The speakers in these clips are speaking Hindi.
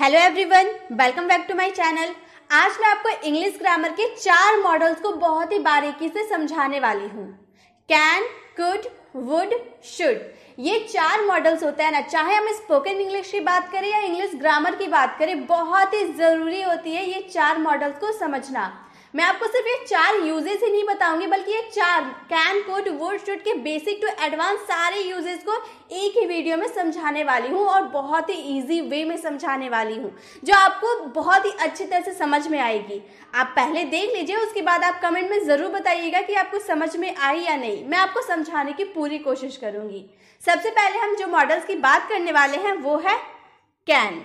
Hello everyone welcome back to my channel आज मैं आपको इंग्लिश ग्रामर के चार मॉडल्स को बहुत ही बारीकी से समझाने वाली हूँ कैन कुड वुड शुड ये चार मॉडल्स होते हैं ना चाहे हम स्पोकन इंग्लिश की बात करें या इंग्लिश ग्रामर की बात करें बहुत ही ज़रूरी होती है ये चार मॉडल्स को समझना मैं आपको सिर्फ ये चार यूजेस ही नहीं बताऊंगी बल्कि ये चार कैन कोट वुड शूट के बेसिक टू एडवांस सारे यूजेस को एक ही वीडियो में समझाने वाली हूँ और बहुत ही ईजी वे में समझाने वाली हूँ जो आपको बहुत ही अच्छी तरह से समझ में आएगी आप पहले देख लीजिए उसके बाद आप कमेंट में ज़रूर बताइएगा कि आपको समझ में आई या नहीं मैं आपको समझाने की पूरी कोशिश करूँगी सबसे पहले हम जो मॉडल्स की बात करने वाले हैं वो है कैन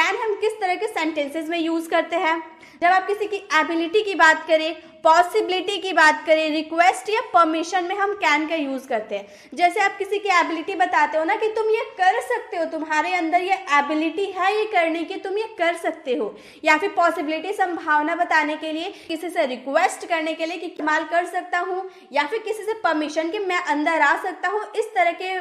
कैन हम किस तरह के सेंटेंसेज में यूज़ करते हैं जब आप किसी की एबिलिटी की बात करें पॉसिबिलिटी की बात करें रिक्वेस्ट या परमिशन में हम कैन का यूज़ करते हैं जैसे आप किसी की एबिलिटी बताते हो ना कि तुम ये कर सकते हो तुम्हारे अंदर ये एबिलिटी है ये करने की तुम ये कर सकते हो या फिर पॉसिबिलिटी संभावना बताने के लिए किसी से रिक्वेस्ट करने के लिए कि इस्तेमाल कर सकता हूँ या फिर किसी से परमिशन कि मैं अंदर आ सकता हूँ इस तरह के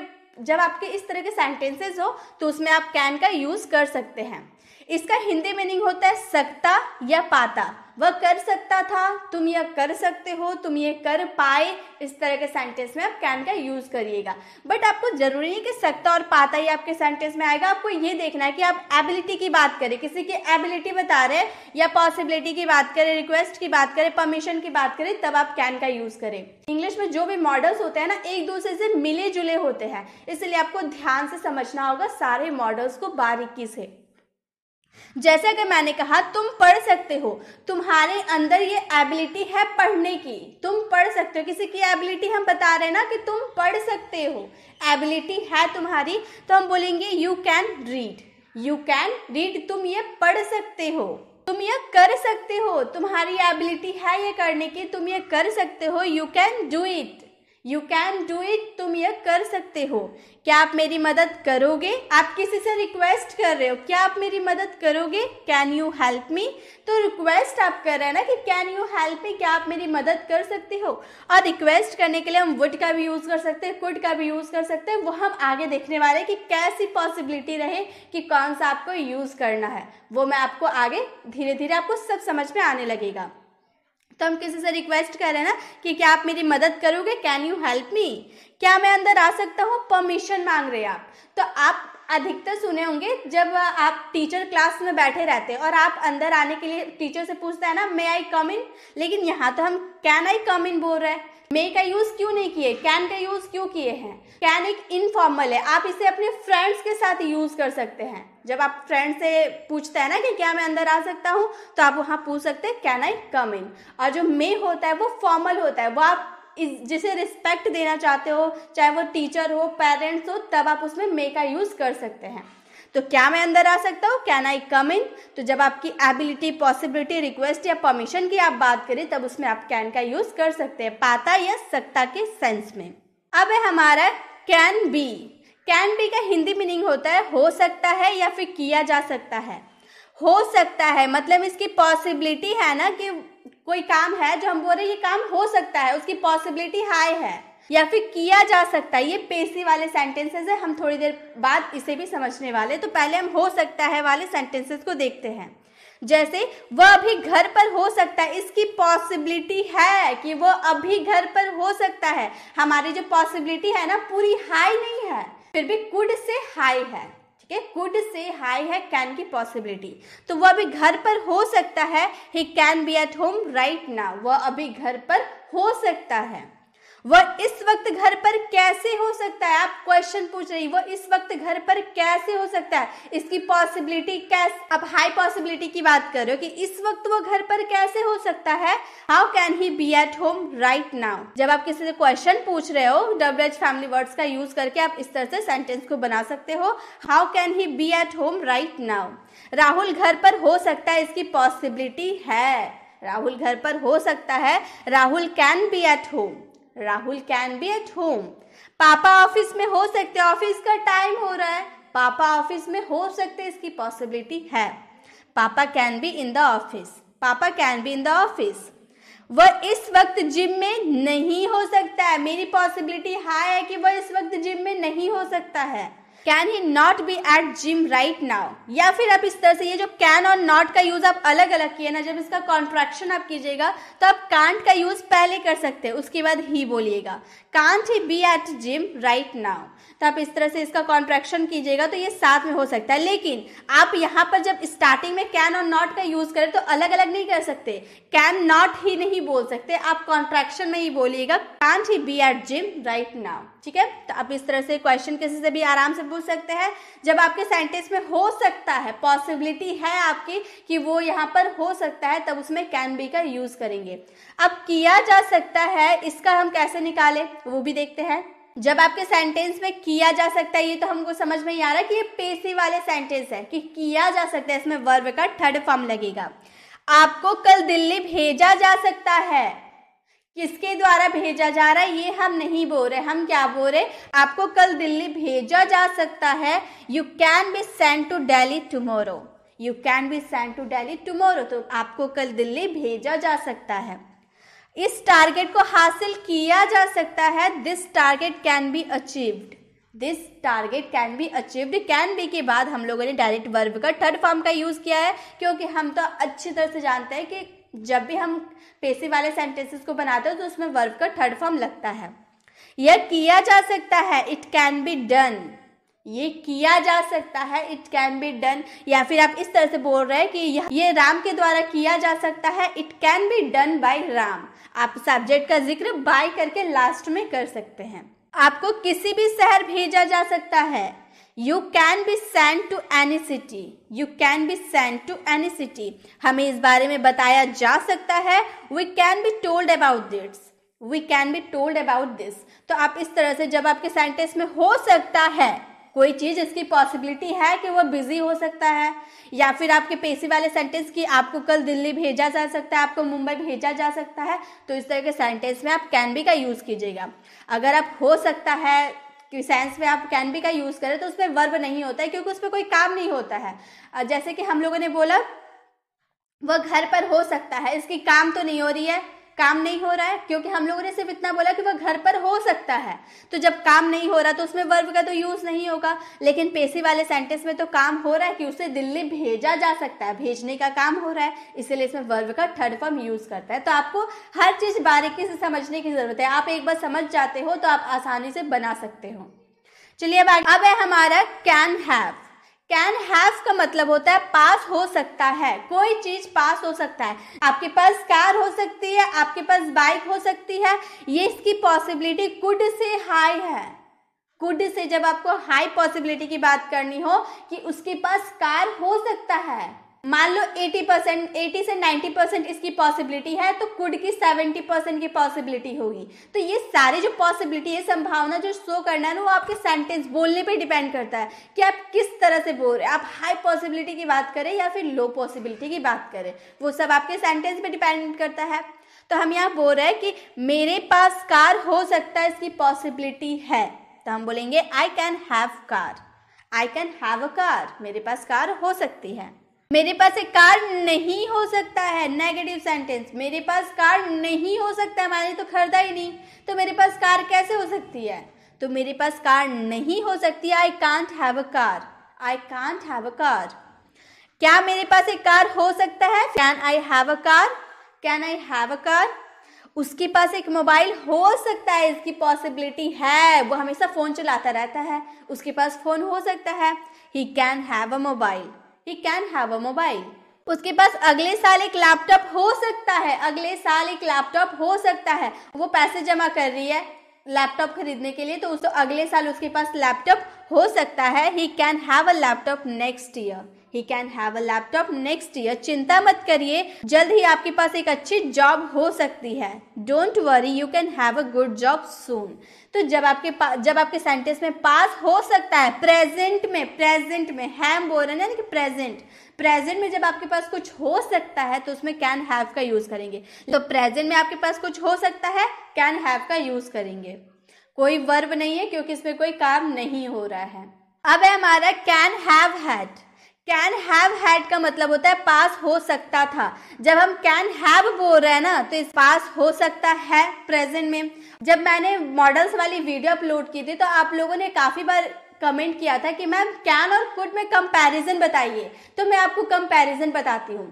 जब आपके इस तरह के सेंटेंसेस हो तो उसमें आप कैन का यूज़ कर सकते हैं इसका हिंदी मीनिंग होता है सकता या पाता वह कर सकता था तुम यह कर सकते हो तुम ये कर पाए इस तरह के सेंटेंस में आप कैन का यूज करिएगा बट आपको जरूरी नहीं कि सकता और पाता ही आपके सेंटेंस में आएगा आपको ये देखना है कि आप एबिलिटी की बात करें किसी की एबिलिटी बता रहे या पॉसिबिलिटी की बात करें रिक्वेस्ट की बात करें परमिशन की बात करें तब आप कैन का यूज करें इंग्लिश में जो भी मॉडल्स होते हैं ना एक दूसरे से मिले जुले होते हैं इसलिए आपको ध्यान से समझना होगा सारे मॉडल्स को बारीकी से जैसा कि मैंने कहा तुम पढ़ सकते हो तुम्हारे अंदर ये एबिलिटी है पढ़ने की तुम पढ़ सकते हो किसी की एबिलिटी हम बता रहे हैं ना कि तुम पढ़ सकते हो एबिलिटी है तुम्हारी तो हम बोलेंगे you can read you can read तुम ये पढ़ सकते हो तुम ये कर सकते हो तुम्हारी एबिलिटी है ये करने की तुम ये कर सकते हो you can do it you can do it तुम यह कर सकते हो क्या आप मेरी मदद करोगे आप किसी से रिक्वेस्ट कर रहे हो क्या आप मेरी मदद करोगे कैन यू हेल्प मी तो रिक्वेस्ट आप कर रहे हैं ना कि कैन यू हेल्प मी क्या आप मेरी मदद कर सकते हो और रिक्वेस्ट करने के लिए हम वुड का भी यूज़ कर सकते हैं कुड का भी यूज़ कर सकते हैं वो हम आगे देखने वाले हैं कि कैसी पॉसिबिलिटी रहे कि कौन सा आपको यूज़ करना है वो मैं आपको आगे धीरे धीरे आपको सब समझ में आने लगेगा तो हम किसी से रिक्वेस्ट कर रहे हैं ना कि क्या आप मेरी मदद करोगे कैन यू हेल्प मी क्या मैं अंदर आ सकता हूँ परमिशन मांग रहे हैं आप तो आप अधिकतर सुने होंगे जब आप टीचर क्लास में बैठे रहते हैं और आप अंदर आने के लिए टीचर से पूछते हैं ना मे आई कम इन लेकिन यहाँ तो हम कैन आई कम इन बोल रहे हैं मे का यूज क्यों नहीं किए कैन का यूज क्यों किए हैं कैन एक इनफॉर्मल है आप इसे अपने फ्रेंड्स के साथ यूज कर सकते हैं जब आप फ्रेंड से पूछते हैं ना कि क्या मैं अंदर आ सकता हूँ तो आप वहाँ पूछ सकते हैं कैन आई कम इन और जो मे होता है वो फॉर्मल होता है वो आप जिसे रिस्पेक्ट देना चाहते हो चाहे वो टीचर हो पेरेंट्स हो तब आप उसमें मे का यूज़ कर सकते हैं तो क्या मैं अंदर आ सकता हूँ कैन आई कम इन तो जब आपकी एबिलिटी पॉसिबिलिटी रिक्वेस्ट या परमिशन की आप बात करें तब उसमें आप कैन का यूज कर सकते हैं पाता या सत्ता के सेंस में अब है हमारा कैन बी कैन बी का हिंदी मीनिंग होता है हो सकता है या फिर किया जा सकता है हो सकता है मतलब इसकी पॉसिबिलिटी है ना कि कोई काम है जो हम बोल रहे हैं ये काम हो सकता है उसकी पॉसिबिलिटी हाई है या फिर किया जा सकता है ये पेशी वाले सेंटेंसेज है हम थोड़ी देर बाद इसे भी समझने वाले तो पहले हम हो सकता है वाले सेंटेंसेस को देखते हैं जैसे वह अभी घर पर हो सकता है इसकी पॉसिबिलिटी है कि वह अभी घर पर हो सकता है हमारी जो पॉसिबिलिटी है ना पूरी हाई नहीं है फिर भी कुड से हाई है ठीक है कुड से हाई है कैन की पॉसिबिलिटी तो वह अभी घर पर हो सकता है he can be at home right now वह अभी घर पर हो सकता है वह इस वक्त घर पर कैसे हो सकता है आप क्वेश्चन पूछ रही वो इस वक्त घर पर कैसे हो सकता है इसकी पॉसिबिलिटी कैसे अब हाई पॉसिबिलिटी की बात कर रहे हो कि इस वक्त वो घर पर कैसे हो सकता है how can he be at home right now जब आप किसी से क्वेश्चन पूछ रहे हो डब्ल्यू एच फैमिली वर्ड्स का यूज करके आप इस तरह से सेंटेंस को बना सकते हो how can he be at home right now Rahul घर पर हो सकता है इसकी पॉसिबिलिटी है राहुल घर पर हो सकता है Rahul can be at home Rahul can be at home पापा ऑफिस में हो सकते ऑफिस का टाइम हो रहा है पापा ऑफिस में हो सकते इसकी पॉसिबिलिटी है papa can be in the office papa can be in the office वह इस वक्त जिम में नहीं हो सकता है मेरी पॉसिबिलिटी हाई है कि वह इस वक्त जिम में नहीं हो सकता है can he not be at gym right now या फिर आप इस तरह से ये जो कैन और नॉट का यूज आप अलग अलग किए ना जब इसका कॉन्ट्रैक्शन आप कीजिएगा तो आप कांट का यूज पहले कर सकते हैं उसके बाद ही बोलिएगा can't he be at gym right now तो आप इस तरह से इसका कॉन्ट्रैक्शन कीजिएगा तो ये साथ में हो सकता है लेकिन आप यहाँ पर जब स्टार्टिंग में कैन और नॉट का यूज करें तो अलग अलग नहीं कर सकते कैन नॉट ही नहीं बोल सकते आप कॉन्ट्रैक्शन में ही बोलिएगा can't he be at gym right now ठीक है तो आप इस तरह से क्वेश्चन किसी से भी आराम से पूछ हो सकते हैं जब आपके सेंटेंस में हो सकता है पॉसिबिलिटी है आपकी कि वो यहाँ पर हो सकता है तब उसमें कैन बी का यूज करेंगे अब किया जा सकता है इसका हम कैसे निकाले वो भी देखते हैं जब आपके सेंटेंस में किया जा सकता है ये तो हमको समझ में ही आ रहा है कि ये पेसी वाले सेंटेंस है कि किया जा सकता है इसमें वर्ब का थर्ड फॉर्म लगेगा आपको कल दिल्ली भेजा जा सकता है किसके द्वारा भेजा जा रहा है ये हम नहीं बोल रहे हम क्या बोल रहे आपको कल दिल्ली भेजा जा सकता है you can be send to Delhi tomorrow you can be send to Delhi tomorrow तो आपको कल दिल्ली भेजा जा सकता है इस टारगेट को हासिल किया जा सकता है this target can be achieved this target can be achieved can be के बाद हम लोगों ने डायरेक्ट वर्ब का थर्ड फॉर्म का यूज़ किया है क्योंकि हम तो अच्छी तरह से जानते हैं कि जब भी हम पेशी वाले सेंटेंसेस को बनाते हैं तो उसमें वर्ब का थर्ड फॉर्म लगता है यह किया जा सकता है इट कैन बी डन ये किया जा सकता है इट कैन बी डन या फिर आप इस तरह से बोल रहे हैं कि ये राम के द्वारा किया जा सकता है it can be done by Ram आप सब्जेक्ट का जिक्र बाय करके लास्ट में कर सकते हैं आपको किसी भी शहर भेजा जा सकता है you can be send to any city you can be send to any city हमें इस बारे में बताया जा सकता है we can be told about this we can be told about this तो आप इस तरह से जब आपके सेंटेंस में हो सकता है कोई चीज इसकी पॉसिबिलिटी है कि वो बिजी हो सकता है या फिर आपके पेशी वाले सेंटेंस की आपको कल दिल्ली भेजा जा सकता है आपको मुंबई भेजा जा सकता है तो इस तरह के सेंटेंस में आप कैन बी का यूज कीजिएगा अगर आप हो सकता है सेंस में आप कैन बी का यूज़ करें तो उसमें वर्ब नहीं होता है क्योंकि उसमें कोई काम नहीं होता है जैसे कि हम लोगों ने बोला वह घर पर हो सकता है इसकी काम तो नहीं हो रही है काम नहीं हो रहा है क्योंकि हम लोगों ने सिर्फ इतना बोला कि वह घर पर हो सकता है तो जब काम नहीं हो रहा तो उसमें वर्ब का तो यूज नहीं होगा लेकिन पेशे वाले सेंटेंस में तो काम हो रहा है कि उसे दिल्ली भेजा जा सकता है भेजने का काम हो रहा है इसीलिए इसमें वर्ब का थर्ड फॉर्म यूज करता है तो आपको हर चीज बारीकी से समझने की जरूरत है आप एक बार समझ जाते हो तो आप आसानी से बना सकते हो चलिए अब अब है हमारा कैन हैव कैन हैव का मतलब होता है पास हो सकता है कोई चीज पास हो सकता है आपके पास कार हो सकती है आपके पास बाइक हो सकती है ये इसकी पॉसिबिलिटी कुड से हाई है कुड से जब आपको हाई पॉसिबिलिटी की बात करनी हो कि उसके पास कार हो सकता है मान लो 80 परसेंट एटी से 90 परसेंट इसकी पॉसिबिलिटी है तो कुड की 70 परसेंट की पॉसिबिलिटी होगी तो ये सारी जो पॉसिबिलिटी है संभावना जो शो करना है ना वो आपके सेंटेंस बोलने पे डिपेंड करता है कि आप किस तरह से बोल रहे हैं आप हाई पॉसिबिलिटी की बात करें या फिर लो पॉसिबिलिटी की बात करें वो सब आपके सेंटेंस पर डिपेंड करता है तो हम यहाँ बोल रहे हैं कि मेरे पास कार हो सकता है इसकी पॉसिबिलिटी है तो हम बोलेंगे I can have car I can have a car मेरे पास कार हो सकती है मेरे पास एक कार नहीं हो सकता है नेगेटिव सेंटेंस मेरे पास कार नहीं हो सकता है मैंने तो खरीदा ही नहीं तो मेरे पास कार कैसे हो सकती है तो मेरे पास कार नहीं हो सकती I can't have a car I can't have a car क्या मेरे पास एक कार हो सकता है can I have a car can I have a car उसके पास एक मोबाइल हो सकता है इसकी पॉसिबिलिटी है वो हमेशा फ़ोन चलाता रहता है उसके पास फ़ोन हो सकता है he can have a mobile he can have a mobile उसके पास अगले साल एक लैपटॉप हो सकता है अगले साल एक लैपटॉप हो सकता है वो पैसे जमा कर रही है लैपटॉप खरीदने के लिए तो उसको तो अगले साल उसके पास लैपटॉप हो सकता है he can have a laptop next year he can have a laptop next year चिंता मत करिए जल्द ही आपके पास एक अच्छी जॉब हो सकती है don't worry you can have a good job soon तो जब आपके पास जब आपके सेंटेंस में पास हो सकता है प्रेजेंट में प्रेजेंट में हैम बोल रहे हैं ना कि प्रेजेंट प्रेजेंट में जब आपके पास कुछ हो सकता है तो उसमें कैन हैव का यूज करेंगे तो प्रेजेंट में आपके पास कुछ हो सकता है कैन हैव का यूज करेंगे कोई वर्ब नहीं है क्योंकि इसमें कोई काम नहीं हो रहा है अब है हमारा can have had can have had का मतलब होता है पास हो सकता था जब हम कैन हैव बोल रहे हैं ना तो इस पास हो सकता है प्रेजेंट में जब मैंने मॉडल्स वाली वीडियो अपलोड की थी तो आप लोगों ने काफ़ी बार कमेंट किया था कि मैम कैन और कुड में कंपैरिजन बताइए तो मैं आपको कंपैरिजन बताती हूँ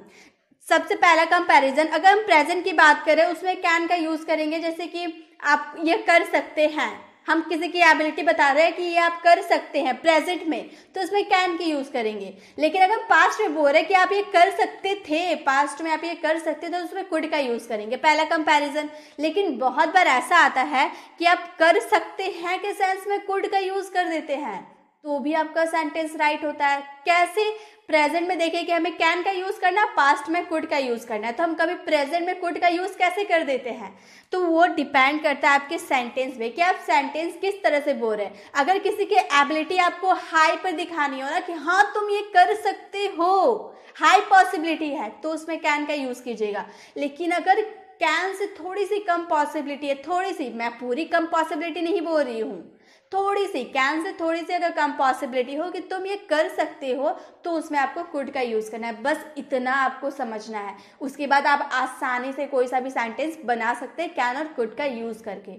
सबसे पहला कंपैरिजन अगर हम प्रेजेंट की बात करें उसमें कैन का यूज़ करेंगे जैसे कि आप ये कर सकते हैं हम किसी की एबिलिटी बता रहे हैं कि ये आप कर सकते हैं प्रेजेंट में तो इसमें कैन की यूज़ करेंगे लेकिन अगर पास्ट में बोल रहे हैं कि आप ये कर सकते थे पास्ट में आप ये कर सकते तो उसमें कुड का यूज़ करेंगे पहला कंपैरिजन लेकिन बहुत बार ऐसा आता है कि आप कर सकते हैं के सेंस में कुड का यूज़ कर देते हैं तो भी आपका सेंटेंस राइट होता है कैसे प्रेजेंट में देखिए कि हमें कैन का यूज करना पास्ट में कुड का यूज करना है तो हम कभी प्रेजेंट में कुड का यूज कैसे कर देते हैं तो वो डिपेंड करता है आपके सेंटेंस में कि आप सेंटेंस किस तरह से बोल रहे हैं अगर किसी की एबिलिटी आपको हाई पर दिखानी हो ना कि हाँ तुम ये कर सकते हो हाई पॉसिबिलिटी है तो उसमें कैन का यूज कीजिएगा लेकिन अगर कैन से थोड़ी सी कम पॉसिबिलिटी है थोड़ी सी मैं पूरी कम पॉसिबिलिटी नहीं बोल रही हूँ थोड़ी सी कैन से थोड़ी सी अगर कम पॉसिबिलिटी हो कि तुम ये कर सकते हो तो उसमें आपको कुड का यूज़ करना है बस इतना आपको समझना है उसके बाद आप आसानी से कोई सा भी सेंटेंस बना सकते हैं कैन और कुड का यूज़ करके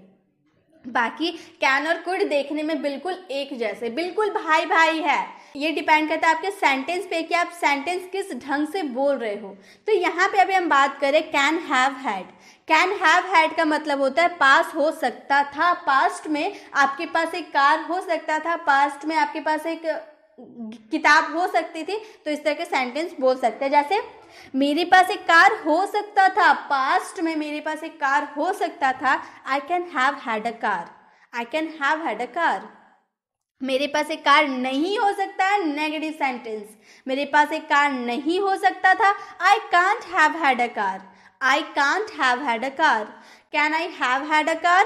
बाकी कैन और कुड देखने में बिल्कुल एक जैसे बिल्कुल भाई भाई है ये डिपेंड करता है आपके सेंटेंस पे कि आप सेंटेंस किस ढंग से बोल रहे हो तो यहाँ पे अभी हम बात करें can have had can have had का मतलब होता है पास हो सकता था पास्ट में आपके पास एक कार हो सकता था पास्ट में आपके पास एक किताब हो सकती थी तो इस तरह के सेंटेंस बोल सकते हैं जैसे मेरे पास एक कार हो सकता था पास्ट में मेरे पास एक कार हो सकता था I can have had a car I can have had a car मेरे पास एक कार नहीं हो सकता है नेगेटिव सेंटेंस मेरे पास एक कार नहीं हो सकता था I can't have had a car I can't have had a car can I have had a car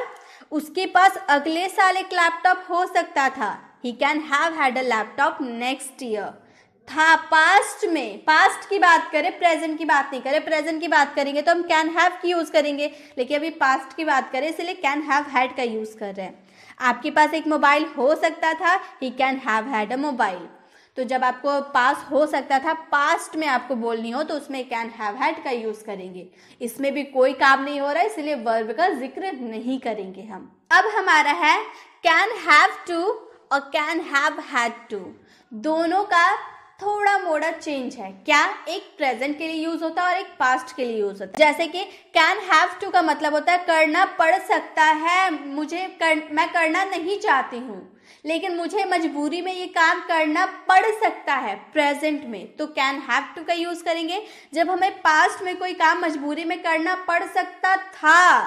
उसके पास अगले साल एक लैपटॉप हो सकता था he can have had a laptop next year था पास्ट में पास्ट की बात करें प्रेजेंट की बात नहीं करें प्रेजेंट की बात करेंगे तो हम कैन हैव की यूज़ करेंगे लेकिन अभी पास्ट की बात करें इसलिए कैन हैव हैड का यूज़ कर रहे हैं आपके पास एक मोबाइल हो सकता था he can have had a mobile तो जब आपको पास हो सकता था पास्ट में आपको बोलनी हो तो उसमें कैन हैव हैड का यूज करेंगे इसमें भी कोई काम नहीं हो रहा है इसलिए वर्ब का जिक्र नहीं करेंगे हम अब हमारा है कैन हैव टू और कैन हैव हैड टू दोनों का थोड़ा मोड़ा चेंज है क्या एक प्रेजेंट के लिए यूज होता है और एक पास्ट के लिए यूज होता है जैसे कि कैन हैव टू का मतलब होता है करना पड़ सकता है मुझे कर, मैं करना नहीं चाहती हूँ लेकिन मुझे मजबूरी में ये काम करना पड़ सकता है प्रेजेंट में तो कैन हैव टू का यूज करेंगे जब हमें पास्ट में कोई काम मजबूरी में करना पड़ सकता था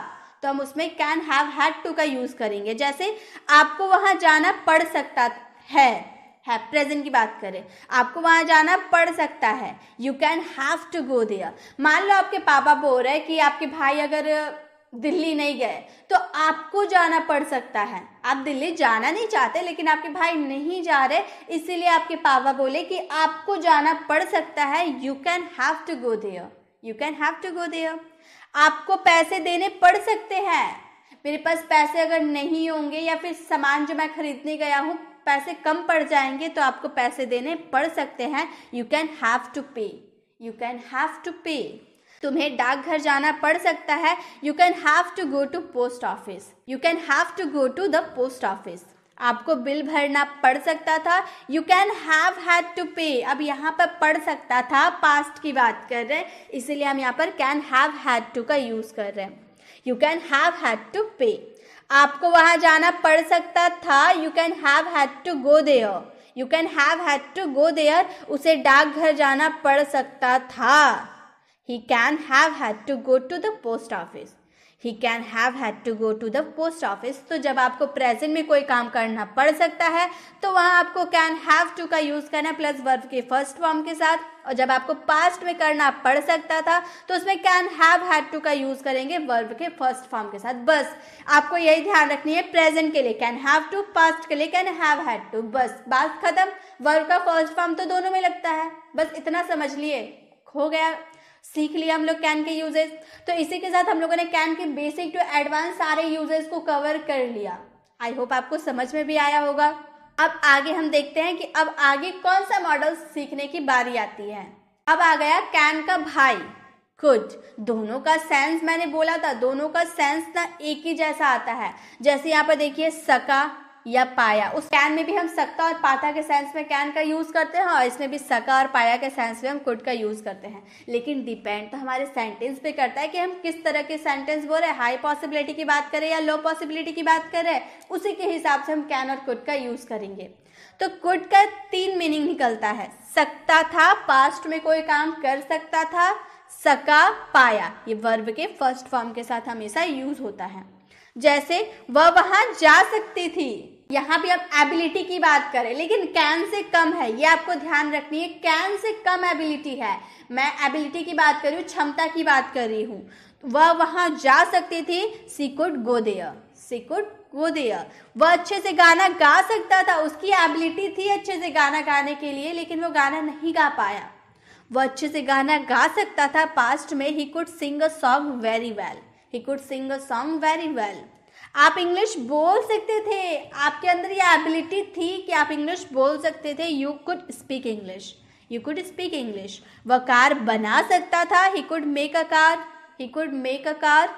तो हम उसमें कैन हैव हैड टू का यूज करेंगे जैसे आपको वहां जाना पड़ सकता है है प्रेजेंट की बात करें आपको वहां जाना पड़ सकता है you can have to go there मान लो आपके पापा बोल रहे हैं कि आपके भाई अगर दिल्ली नहीं गए तो आपको जाना पड़ सकता है आप दिल्ली जाना नहीं चाहते लेकिन आपके भाई नहीं जा रहे इसीलिए आपके पापा बोले कि आपको जाना पड़ सकता है you can have to go there you can have to go there आपको पैसे देने पड़ सकते हैं मेरे पास पैसे अगर नहीं होंगे या फिर सामान जो मैं खरीदने गया हूँ पैसे कम पड़ जाएंगे तो आपको पैसे देने पड़ सकते हैं you can have to pay you can have to pay तुम्हें डाकघर जाना पड़ सकता है you can have to go to post office you can have to go to the post office आपको बिल भरना पड़ सकता था you can have had to pay अब यहाँ पर पड़ सकता था पास्ट की बात कर रहे हैं इसीलिए हम यहाँ पर कैन हैव हैड टू का यूज़ कर रहे हैं you can have had to pay आपको वहां जाना पड़ सकता था you can have had to go there you can have had to go there उसे डाकघर जाना पड़ सकता था He can have had to go to the post office. He can have had to go to the post office. तो जब आपको प्रेजेंट में कोई काम करना पड़ सकता है तो वहां आपको कैन हैव टू का यूज़ करना है प्लस वर्ब के फर्स्ट फॉर्म के साथ और जब आपको पास्ट में करना पड़ सकता था तो उसमें कैन हैव हैड टू का यूज करेंगे वर्ब के फर्स्ट फॉर्म के साथ बस आपको यही ध्यान रखनी है प्रेजेंट के लिए कैन हैव टू पास्ट के लिए कैन हैव हैड टू बस बात खत्म वर्ब का फर्स्ट फॉर्म तो दोनों में लगता है बस इतना समझ लिए हो गया सीख लिया हम लोग कैन के यूजेस तो इसी के साथ हम लोगों ने कैन के बेसिक टू एडवांस सारे यूजेस को कवर कर लिया आई होप आपको समझ में भी आया होगा अब आगे हम देखते हैं कि अब आगे कौन सा मॉडल सीखने की बारी आती है अब आ गया कैन का भाई कुड दोनों का सेंस मैंने बोला था दोनों का सेंस ना एक ही जैसा आता है जैसे यहाँ पर देखिए सका या पाया उस कैन में भी हम सकता और पाता के सेंस में कैन का यूज करते हैं और हाँ, इसमें भी सका और पाया के सेंस में हम कुड का यूज करते हैं लेकिन डिपेंड तो हमारे सेंटेंस पे करता है कि हम किस तरह के सेंटेंस बोल रहे हैं हाई पॉसिबिलिटी की बात करें या लो पॉसिबिलिटी की बात करें उसी के हिसाब से हम कैन और कुड का यूज करेंगे तो कुड का तीन मीनिंग निकलता है सकता था पास्ट में कोई काम कर सकता था सका पाया ये वर्ब के फर्स्ट फॉर्म के साथ हमेशा यूज होता है जैसे वह वहां जा सकती थी यहाँ भी आप एबिलिटी की बात करें लेकिन कैन से कम है ये आपको ध्यान रखनी है कैन से कम एबिलिटी है मैं एबिलिटी की बात कर रही हूँ क्षमता की बात कर रही हूँ वह वहाँ जा सकती थी सिकुट गोदेय सिकुट गोदेय वह अच्छे से गाना गा सकता था उसकी एबिलिटी थी अच्छे से गाना गाने के लिए लेकिन वो गाना नहीं गा पाया वह अच्छे से गाना गा सकता था पास्ट में he could sing a song very well he could sing a song very well आप इंग्लिश बोल सकते थे आपके अंदर ये एबिलिटी थी कि आप इंग्लिश बोल सकते थे you could speak English you could speak English वह कार बना सकता था he could make a car he could make a car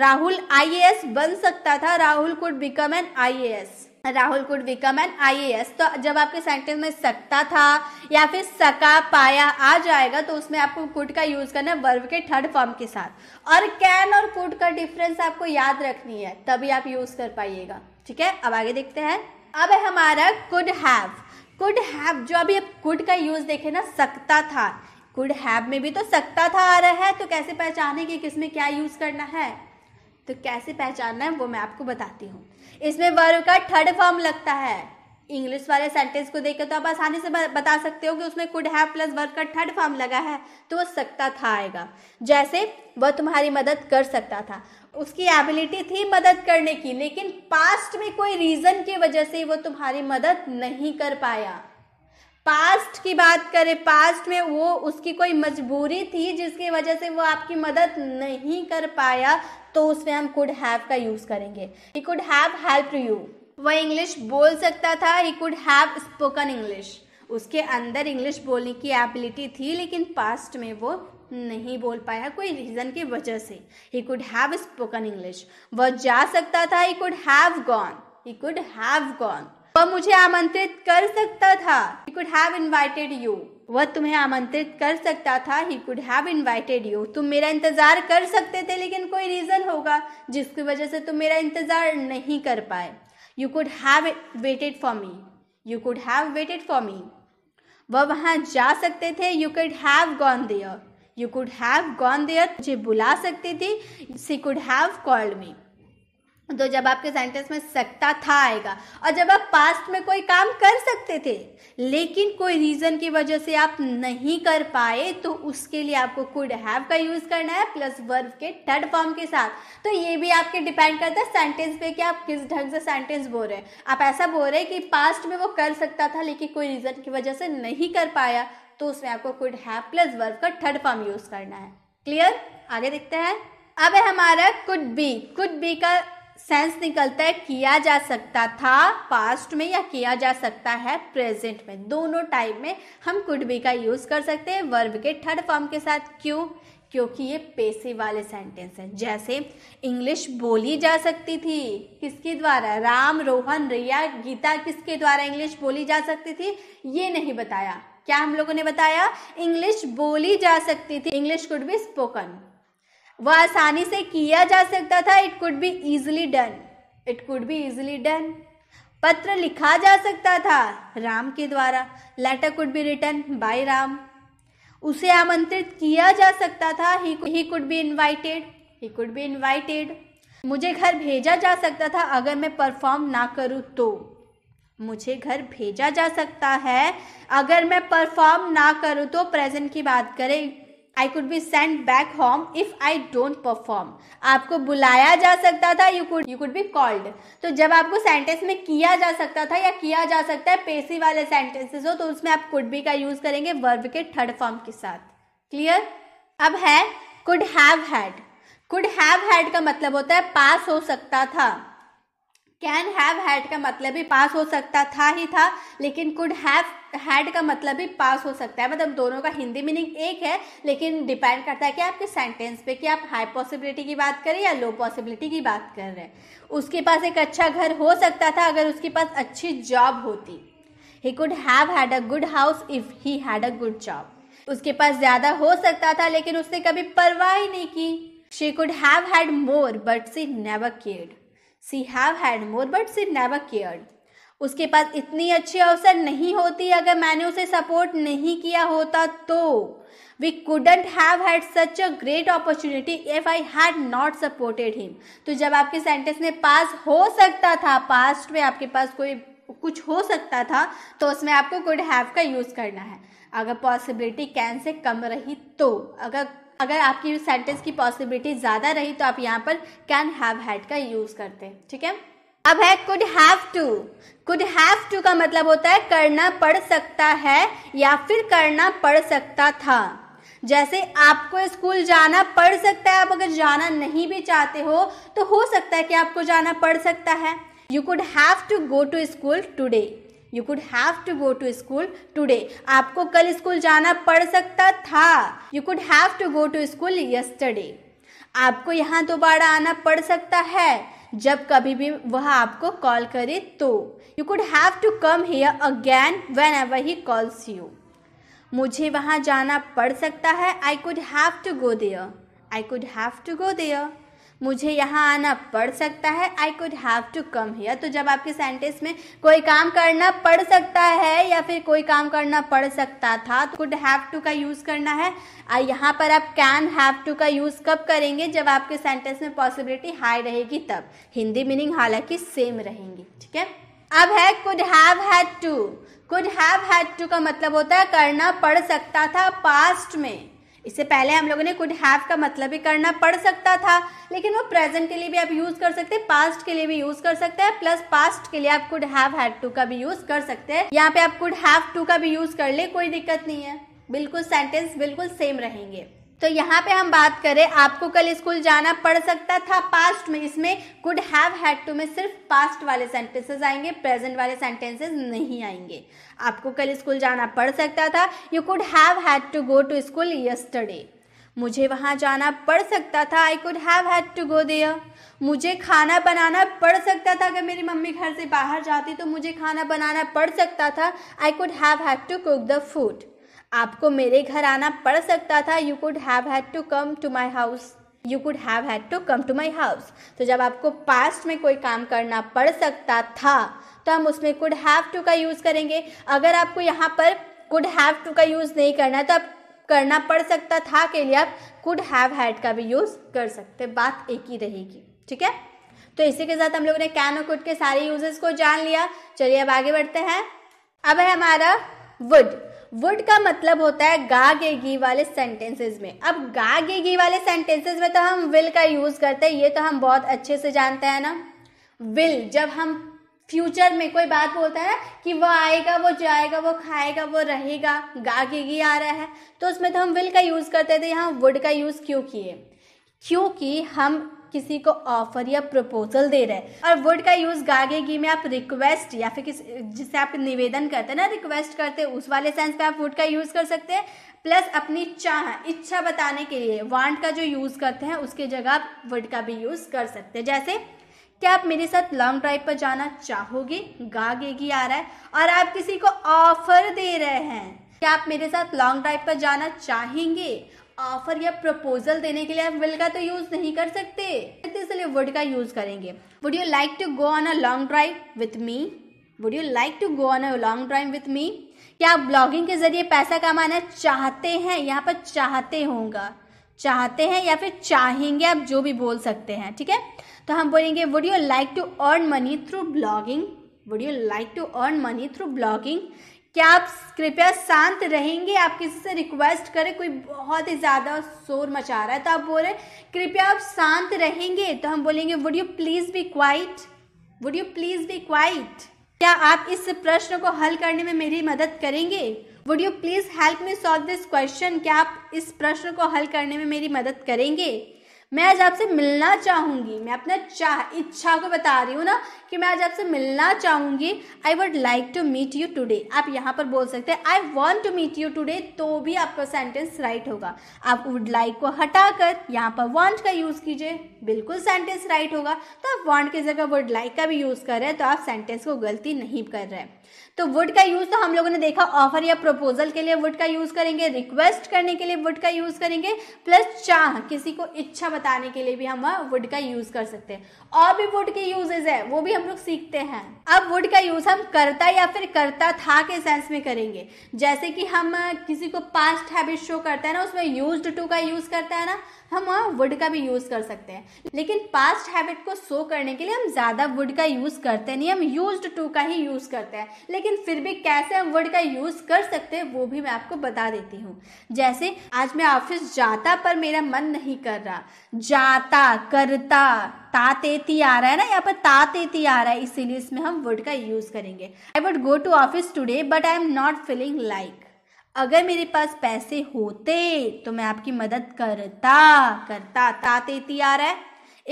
Rahul S बन सकता था Rahul could become an S Rahul could become an I तो जब आपके सेंटेंस में सकता था या फिर सका पाया आ जाएगा तो उसमें आपको कुड का यूज करना है वर्ब के थर्ड फॉर्म के साथ और कैन और कुड का डिफरेंस आपको याद रखनी है तभी आप यूज कर पाइएगा ठीक है अब आगे देखते हैं अब है हमारा कुड हैव कुड हैव जो अभी आप कुड का यूज देखे ना सकता था कुड हैव में भी तो सकता था आ रहा है तो कैसे पहचाने कि किसमें क्या यूज करना है तो कैसे पहचानना है वो मैं आपको बताती हूँ इसमें वर्ब का थर्ड फॉर्म लगता है इंग्लिश वाले सेंटेंस को देखकर तो आप आसानी से बता सकते हो कि उसमें कुड हैव प्लस वर्ब का थर्ड फॉर्म लगा है तो वो सकता था आएगा जैसे वह तुम्हारी मदद कर सकता था उसकी एबिलिटी थी मदद करने की लेकिन पास्ट में कोई रीज़न की वजह से वो तुम्हारी मदद नहीं कर पाया पास्ट की बात करें पास्ट में वो उसकी कोई मजबूरी थी जिसकी वजह से वो आपकी मदद नहीं कर पाया तो उसमें हम कुड हैव का यूज़ करेंगे he could have help you वह इंग्लिश बोल सकता था he could have spoken English उसके अंदर इंग्लिश बोलने की एबिलिटी थी लेकिन पास्ट में वो नहीं बोल पाया कोई रीज़न की वजह से he could have spoken English वह जा सकता था he could have gone he could have gone वह मुझे आमंत्रित कर सकता था he could have invited you वह तुम्हें आमंत्रित कर सकता था he could have invited you तुम मेरा इंतजार कर सकते थे लेकिन कोई रीजन होगा जिसकी वजह से तुम मेरा इंतजार नहीं कर पाए you could have waited for me you could have waited for me वह वहाँ जा सकते थे you could have gone there you could have gone there मुझे बुला सकती थी she could have called me तो जब आपके सेंटेंस में सकता था आएगा और जब आप पास्ट में कोई काम कर सकते थे लेकिन कोई रीज़न की वजह से आप नहीं कर पाए तो उसके लिए आपको कुड हैव का यूज़ करना है प्लस वर्ब के थर्ड फॉर्म के साथ तो ये भी आपके डिपेंड करता है सेंटेंस पे कि आप किस ढंग से सेंटेंस बोल रहे हैं आप ऐसा बोल रहे हैं कि पास्ट में वो कर सकता था लेकिन कोई रीज़न की वजह से नहीं कर पाया तो उसमें आपको कुड हैव प्लस वर्ब का थर्ड फॉर्म यूज़ करना है क्लियर आगे देखते हैं अब है हमारा कुड बी कुड बी का सेंस निकलता है किया जा सकता था पास्ट में या किया जा सकता है प्रेजेंट में दोनों टाइम में हम कुड बी का यूज़ कर सकते हैं वर्ब के थर्ड फॉर्म के साथ क्यों क्योंकि ये पेशे वाले सेंटेंस हैं जैसे इंग्लिश बोली जा सकती थी किसके द्वारा राम रोहन रिया गीता किसके द्वारा इंग्लिश बोली जा सकती थी ये नहीं बताया क्या हम लोगों ने बताया इंग्लिश बोली जा सकती थी इंग्लिश कुड बी स्पोकन वह आसानी से किया जा सकता था it could be easily done it could be easily done पत्र लिखा जा सकता था राम के द्वारा letter could be written by Ram उसे आमंत्रित किया जा सकता था he could be invited he could be invited मुझे घर भेजा जा सकता था अगर मैं परफॉर्म ना करूँ तो मुझे घर भेजा जा सकता है अगर मैं परफॉर्म ना करूँ तो प्रेजेंट की बात करें I could be send back home if I don't perform आपको बुलाया जा सकता था you could you could be called तो जब आपको सेंटेंस में किया जा सकता था या किया जा सकता है पेसी वाले सेंटेंसेस हो तो उसमें आप कुड बी का यूज करेंगे वर्ब के थर्ड फॉर्म के साथ क्लियर अब है could have had could have had का मतलब होता है पास हो सकता था कैन हैव हैड का मतलब ही पास हो सकता था ही था लेकिन कुड हैव हैड का मतलब भी पास हो सकता है मतलब दोनों का हिंदी मीनिंग एक है लेकिन डिपेंड करता है कि आपके सेंटेंस पे कि आप हाई पॉसिबिलिटी की बात करें या लो पॉसिबिलिटी की बात कर रहे हैं उसके पास एक अच्छा घर हो सकता था अगर उसके पास अच्छी जॉब होती he could have had a good house if he had a good job उसके पास ज़्यादा हो सकता था लेकिन उसने कभी परवाह ही नहीं की she could have had more but she never cared she have had more but she never cared उसके पास इतनी अच्छी अवसर नहीं होती अगर मैंने उसे सपोर्ट नहीं किया होता तो we couldn't have had such a great opportunity if I had not supported him तो जब आपके सेंटेंस में पास हो सकता था पास्ट में आपके पास कोई कुछ हो सकता था तो उसमें आपको गुड हैव का यूज़ करना है अगर पॉसिबिलिटी कैन से कम रही तो अगर अगर आपकी सेंटेंस की पॉसिबिलिटी ज़्यादा रही तो आप यहाँ पर कैन हैव हैड का यूज़ करते हैं ठीक है अब है could have to could have to का मतलब होता है करना पड़ सकता है या फिर करना पड़ सकता था जैसे आपको स्कूल जाना पड़ सकता है आप अगर जाना नहीं भी चाहते हो तो हो सकता है कि आपको जाना पड़ सकता है you could have to go to school today you could have to go to school today आपको कल स्कूल जाना पड़ सकता था you could have to go to school yesterday आपको यहाँ दोबारा आना पड़ सकता है जब कभी भी वह आपको कॉल करे तो you could have to come here again whenever he calls you मुझे वहाँ जाना पड़ सकता है I could have to go there I could have to go there मुझे यहाँ आना पड़ सकता है I could have to come here तो जब आपके सेंटेंस में कोई काम करना पड़ सकता है या फिर कोई काम करना पड़ सकता था तो कुड हैव टू का यूज़ करना है यहाँ पर आप कैन हैव टू का यूज़ कब करेंगे जब आपके सेंटेंस में पॉसिबिलिटी हाई रहेगी तब हिंदी मीनिंग हालांकि सेम रहेंगी ठीक है अब है could have had to could have had to का मतलब होता है करना पड़ सकता था पास्ट में इससे पहले हम लोगों ने कुड हैव का मतलब भी करना पड़ सकता था लेकिन वो प्रेजेंट के लिए भी आप यूज़ कर सकते हैं पास्ट के लिए भी यूज़ कर सकते हैं प्लस पास्ट के लिए आप कुड हैव हैड टू का भी यूज़ कर सकते हैं यहाँ पे आप कुड हैव टू का भी यूज़ कर ले कोई दिक्कत नहीं है बिल्कुल सेंटेंस बिल्कुल सेम रहेंगे तो यहाँ पे हम बात करें आपको कल स्कूल जाना पड़ सकता था पास्ट में इसमें कुड हैव हैड टू में सिर्फ पास्ट वाले सेंटेंसेस आएंगे प्रेजेंट वाले सेंटेंसेस नहीं आएंगे आपको कल स्कूल जाना पड़ सकता था you could have had to go to school yesterday मुझे वहाँ जाना पड़ सकता था I could have had to go there मुझे खाना बनाना पड़ सकता था अगर मेरी मम्मी घर से बाहर जाती तो मुझे खाना बनाना पड़ सकता था I could have had to cook the food आपको मेरे घर आना पड़ सकता था you could have had to come to my house you could have had to come to my house तो जब आपको पास्ट में कोई काम करना पड़ सकता था तो हम उसमें कुड हैव टू का यूज़ करेंगे अगर आपको यहाँ पर कुड हैव टू का यूज़ नहीं करना है तो आप करना पड़ सकता था के लिए आप कुड हैव हैड का भी यूज़ कर सकते बात एक ही रहेगी ठीक है तो इसी के साथ हम लोगों ने कैन और कुड के सारे यूजेस को जान लिया चलिए अब आगे बढ़ते हैं अब है हमारा वुड वुड का मतलब होता है गागेगी वाले सेंटेंसेस में अब गागेगी वाले सेंटेंसेस में तो हम विल का यूज करते हैं ये तो हम बहुत अच्छे से जानते हैं ना विल जब हम फ्यूचर में कोई बात बोलता है कि वो आएगा वो जाएगा वो खाएगा वो रहेगा गागेगी आ रहा है तो उसमें तो हम विल का यूज करते थे यहाँ वुड का यूज क्यों किए क्योंकि हम किसी को ऑफर या प्रपोजल दे रहे हैं और वुड का यूज गागे की में आप रिक्वेस्ट या फिर जिसे जिससे आप निवेदन करते हैं ना रिक्वेस्ट करते हैं उस वाले सेंस में आप वुड का यूज कर सकते हैं प्लस अपनी चाह इच्छा बताने के लिए वांट का जो यूज करते हैं उसके जगह आप वुड का भी यूज कर सकते हैं जैसे क्या आप मेरे साथ लॉन्ग ड्राइव पर जाना चाहोगे गागेगी आ रहा है और आप किसी को ऑफर दे रहे हैं क्या आप मेरे साथ लॉन्ग ड्राइव पर जाना चाहेंगे ऑफर या प्रपोजल देने के लिए आप विल का तो यूज नहीं कर सकते इसलिए वुड का यूज करेंगे would you like to go on a long drive with me would you like to go on a long drive with me क्या आप ब्लॉगिंग के जरिए पैसा कमाना चाहते हैं यहाँ पर चाहते होंगे चाहते हैं या फिर चाहेंगे आप जो भी बोल सकते हैं ठीक है तो हम बोलेंगे would you like to earn money through blogging would you like to earn money through blogging क्या आप कृपया शांत रहेंगे आप किसी से रिक्वेस्ट करें कोई बहुत ही ज़्यादा शोर मचा रहा है तो आप बोल रहे कृपया आप शांत रहेंगे तो हम बोलेंगे would you please be quiet would you please be quiet क्या आप इस प्रश्न को हल करने में मेरी मदद करेंगे would you please help me solve this question क्या आप इस प्रश्न को हल करने में मेरी मदद करेंगे मैं आज आपसे मिलना चाहूँगी मैं अपना चाह इच्छा को बता रही हूँ ना कि मैं आज आपसे मिलना चाहूँगी I would like to meet you today आप यहाँ पर बोल सकते हैं I want to meet you today तो भी आपका सेंटेंस राइट होगा आप वुड लाइक को हटा कर यहाँ पर वॉन्ट का यूज़ कीजिए बिल्कुल सेंटेंस राइट होगा तो आप वॉन्ट की जगह वुड लाइक का भी यूज़ कर रहे हैं तो आप सेंटेंस को गलती नहीं कर रहे हैं तो वुड का यूज तो हम लोगों ने देखा ऑफर या प्रपोजल के लिए वुड का यूज करेंगे रिक्वेस्ट करने के लिए वुड का यूज करेंगे प्लस चाह किसी को इच्छा बताने के लिए भी हम वुड का यूज कर सकते हैं और भी वुड के यूजेज है वो भी हम लोग सीखते हैं अब वुड का यूज हम करता या फिर करता था के सेंस में करेंगे जैसे कि हम किसी को पास्ट हैबिट शो करते हैं ना उसमें यूज टू का यूज करते हैं ना हम वहाँ वुड का भी यूज़ कर सकते हैं लेकिन पास्ट हैबिट को शो करने के लिए हम ज़्यादा वुड का यूज़ करते नहीं हम यूज टू का ही यूज़ करते हैं लेकिन फिर भी कैसे हम वुड का यूज़ कर सकते हैं वो भी मैं आपको बता देती हूँ जैसे आज मैं ऑफिस जाता पर मेरा मन नहीं कर रहा जाता करता ता तेती आ रहा है ना यहाँ पर ता तेती आ रहा है इसीलिए इसमें हम वुड का यूज़ करेंगे I would go to office today but I am not feeling like अगर मेरे पास पैसे होते तो मैं आपकी मदद करता करता ता तेती आ रहा है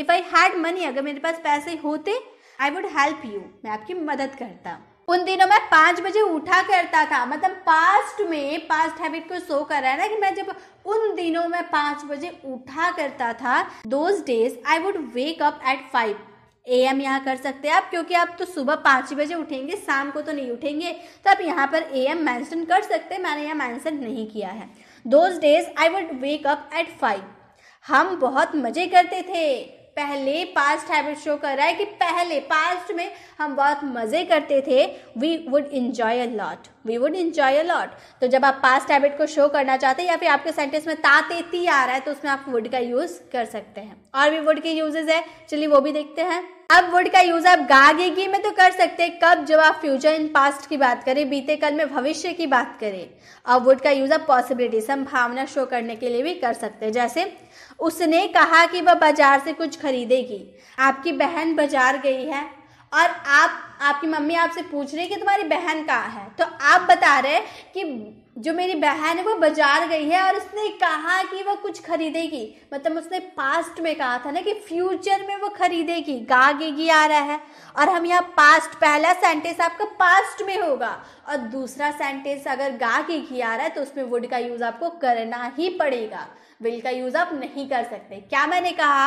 इफ़ आई हैड मनी अगर मेरे पास पैसे होते आई वुड हेल्प यू मैं आपकी मदद करता उन दिनों मैं पांच बजे उठा करता था मतलब पास्ट में पास्ट हैबिट को शो कर रहा है ना कि मैं जब उन दिनों में पांच बजे उठा करता था those days I would wake up at five A M यहाँ कर सकते हैं आप क्योंकि आप तो सुबह पाँच बजे उठेंगे शाम को तो नहीं उठेंगे तो आप यहाँ पर ए एम मैंसन कर सकते हैं मैंने यहाँ मैंसन नहीं किया है those days I would wake up at five हम बहुत मज़े करते थे पहले पास्ट हैबिट शो कर रहा है कि पहले पास्ट में हम बहुत मज़े करते थे we would enjoy a lot we would enjoy a lot तो जब आप पास्ट हैबिट को शो करना चाहते हैं या फिर आपके सेंटेंस में ताते ती आ रहा है तो उसमें आप वुड का यूज़ कर सकते हैं और भी वुड के यूजेज है चलिए वो भी देखते हैं अब वुड का यूज आप गागेगी में तो कर सकते हैं कब जब आप फ्यूचर इन पास्ट की बात करें बीते कल में भविष्य की बात करें और वुड का यूज आप पॉसिबिलिटी संभावना शो करने के लिए भी कर सकते हैं जैसे उसने कहा कि वह बाजार से कुछ खरीदेगी आपकी बहन बाजार गई है और आप आपकी मम्मी आपसे पूछ रही है कि तुम्हारी बहन कहाँ है तो आप बता रहे हैं कि जो मेरी बहन है वो बाजार गई है और उसने कहा कि वो कुछ खरीदेगी मतलब उसने पास्ट में कहा था ना कि फ्यूचर में वो खरीदेगी गा आ रहा है और हम यहाँ पास्ट पहला सेंटेंस आपका पास्ट में होगा और दूसरा सेंटेंस अगर गा आ रहा है तो उसमें वुड का यूज़ आपको करना ही पड़ेगा विल का यूज आप नहीं कर सकते क्या मैंने कहा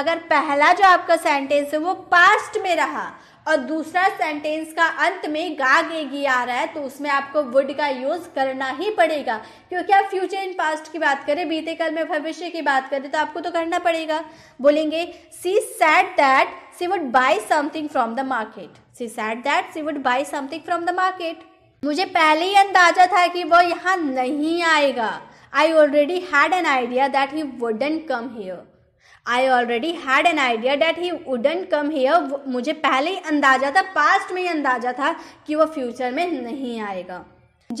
अगर पहला जो आपका सेंटेंस है वो पास्ट में रहा और दूसरा सेंटेंस का अंत में गा गे गी आ रहा है तो उसमें आपको वुड का यूज करना ही पड़ेगा क्योंकि आप फ्यूचर इन पास्ट की बात करें बीते कल में भविष्य की बात करें तो आपको तो करना पड़ेगा बोलेंगे she said that she would buy something from the market she said that she would buy something from the market मुझे पहले ही अंदाजा था कि वो यहाँ नहीं आएगा I already had an idea that he wouldn't come here. I already had an idea that he wouldn't come here मुझे पहले ही अंदाजा था पास्ट में ही अंदाजा था कि वो फ्यूचर में नहीं आएगा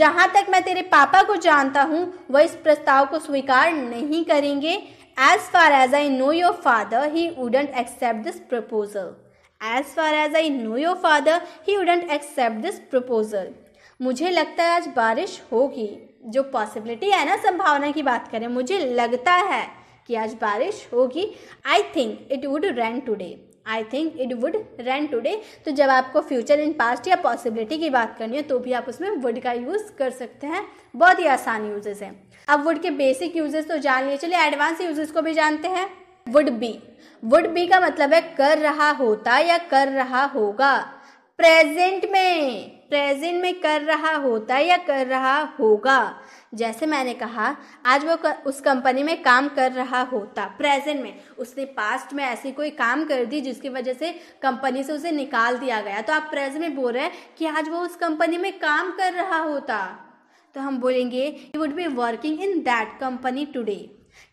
जहाँ तक मैं तेरे पापा को जानता हूँ वह इस प्रस्ताव को स्वीकार नहीं करेंगे as far as I know your father he wouldn't accept this proposal as far as I know your father he wouldn't accept this proposal मुझे लगता है आज बारिश होगी जो पॉसिबिलिटी है ना संभावना की बात करें मुझे लगता है कि आज बारिश होगी I think it would rain today I think it would rain today तो जब आपको फ्यूचर इन पास्ट या पॉसिबिलिटी की बात करनी है तो भी आप उसमें वुड का यूज़ कर सकते हैं बहुत ही आसान यूजेस हैं अब वुड के बेसिक यूजेस तो जान लिए चलिए एडवांस यूजेस को भी जानते हैं वुड बी वुड बी का मतलब है कर रहा होता या कर रहा होगा प्रेजेंट में में कर रहा होता या कर रहा होगा जैसे मैंने कहा आज वो उस कंपनी में काम कर रहा होता प्रेजेंट में उसने पास्ट में ऐसी कोई काम कर दी जिसकी वजह से कंपनी से उसे निकाल दिया गया तो आप प्रेजेंट में बोल रहे हैं कि आज वो उस कंपनी में काम कर रहा होता तो हम बोलेंगे you would be working in that company today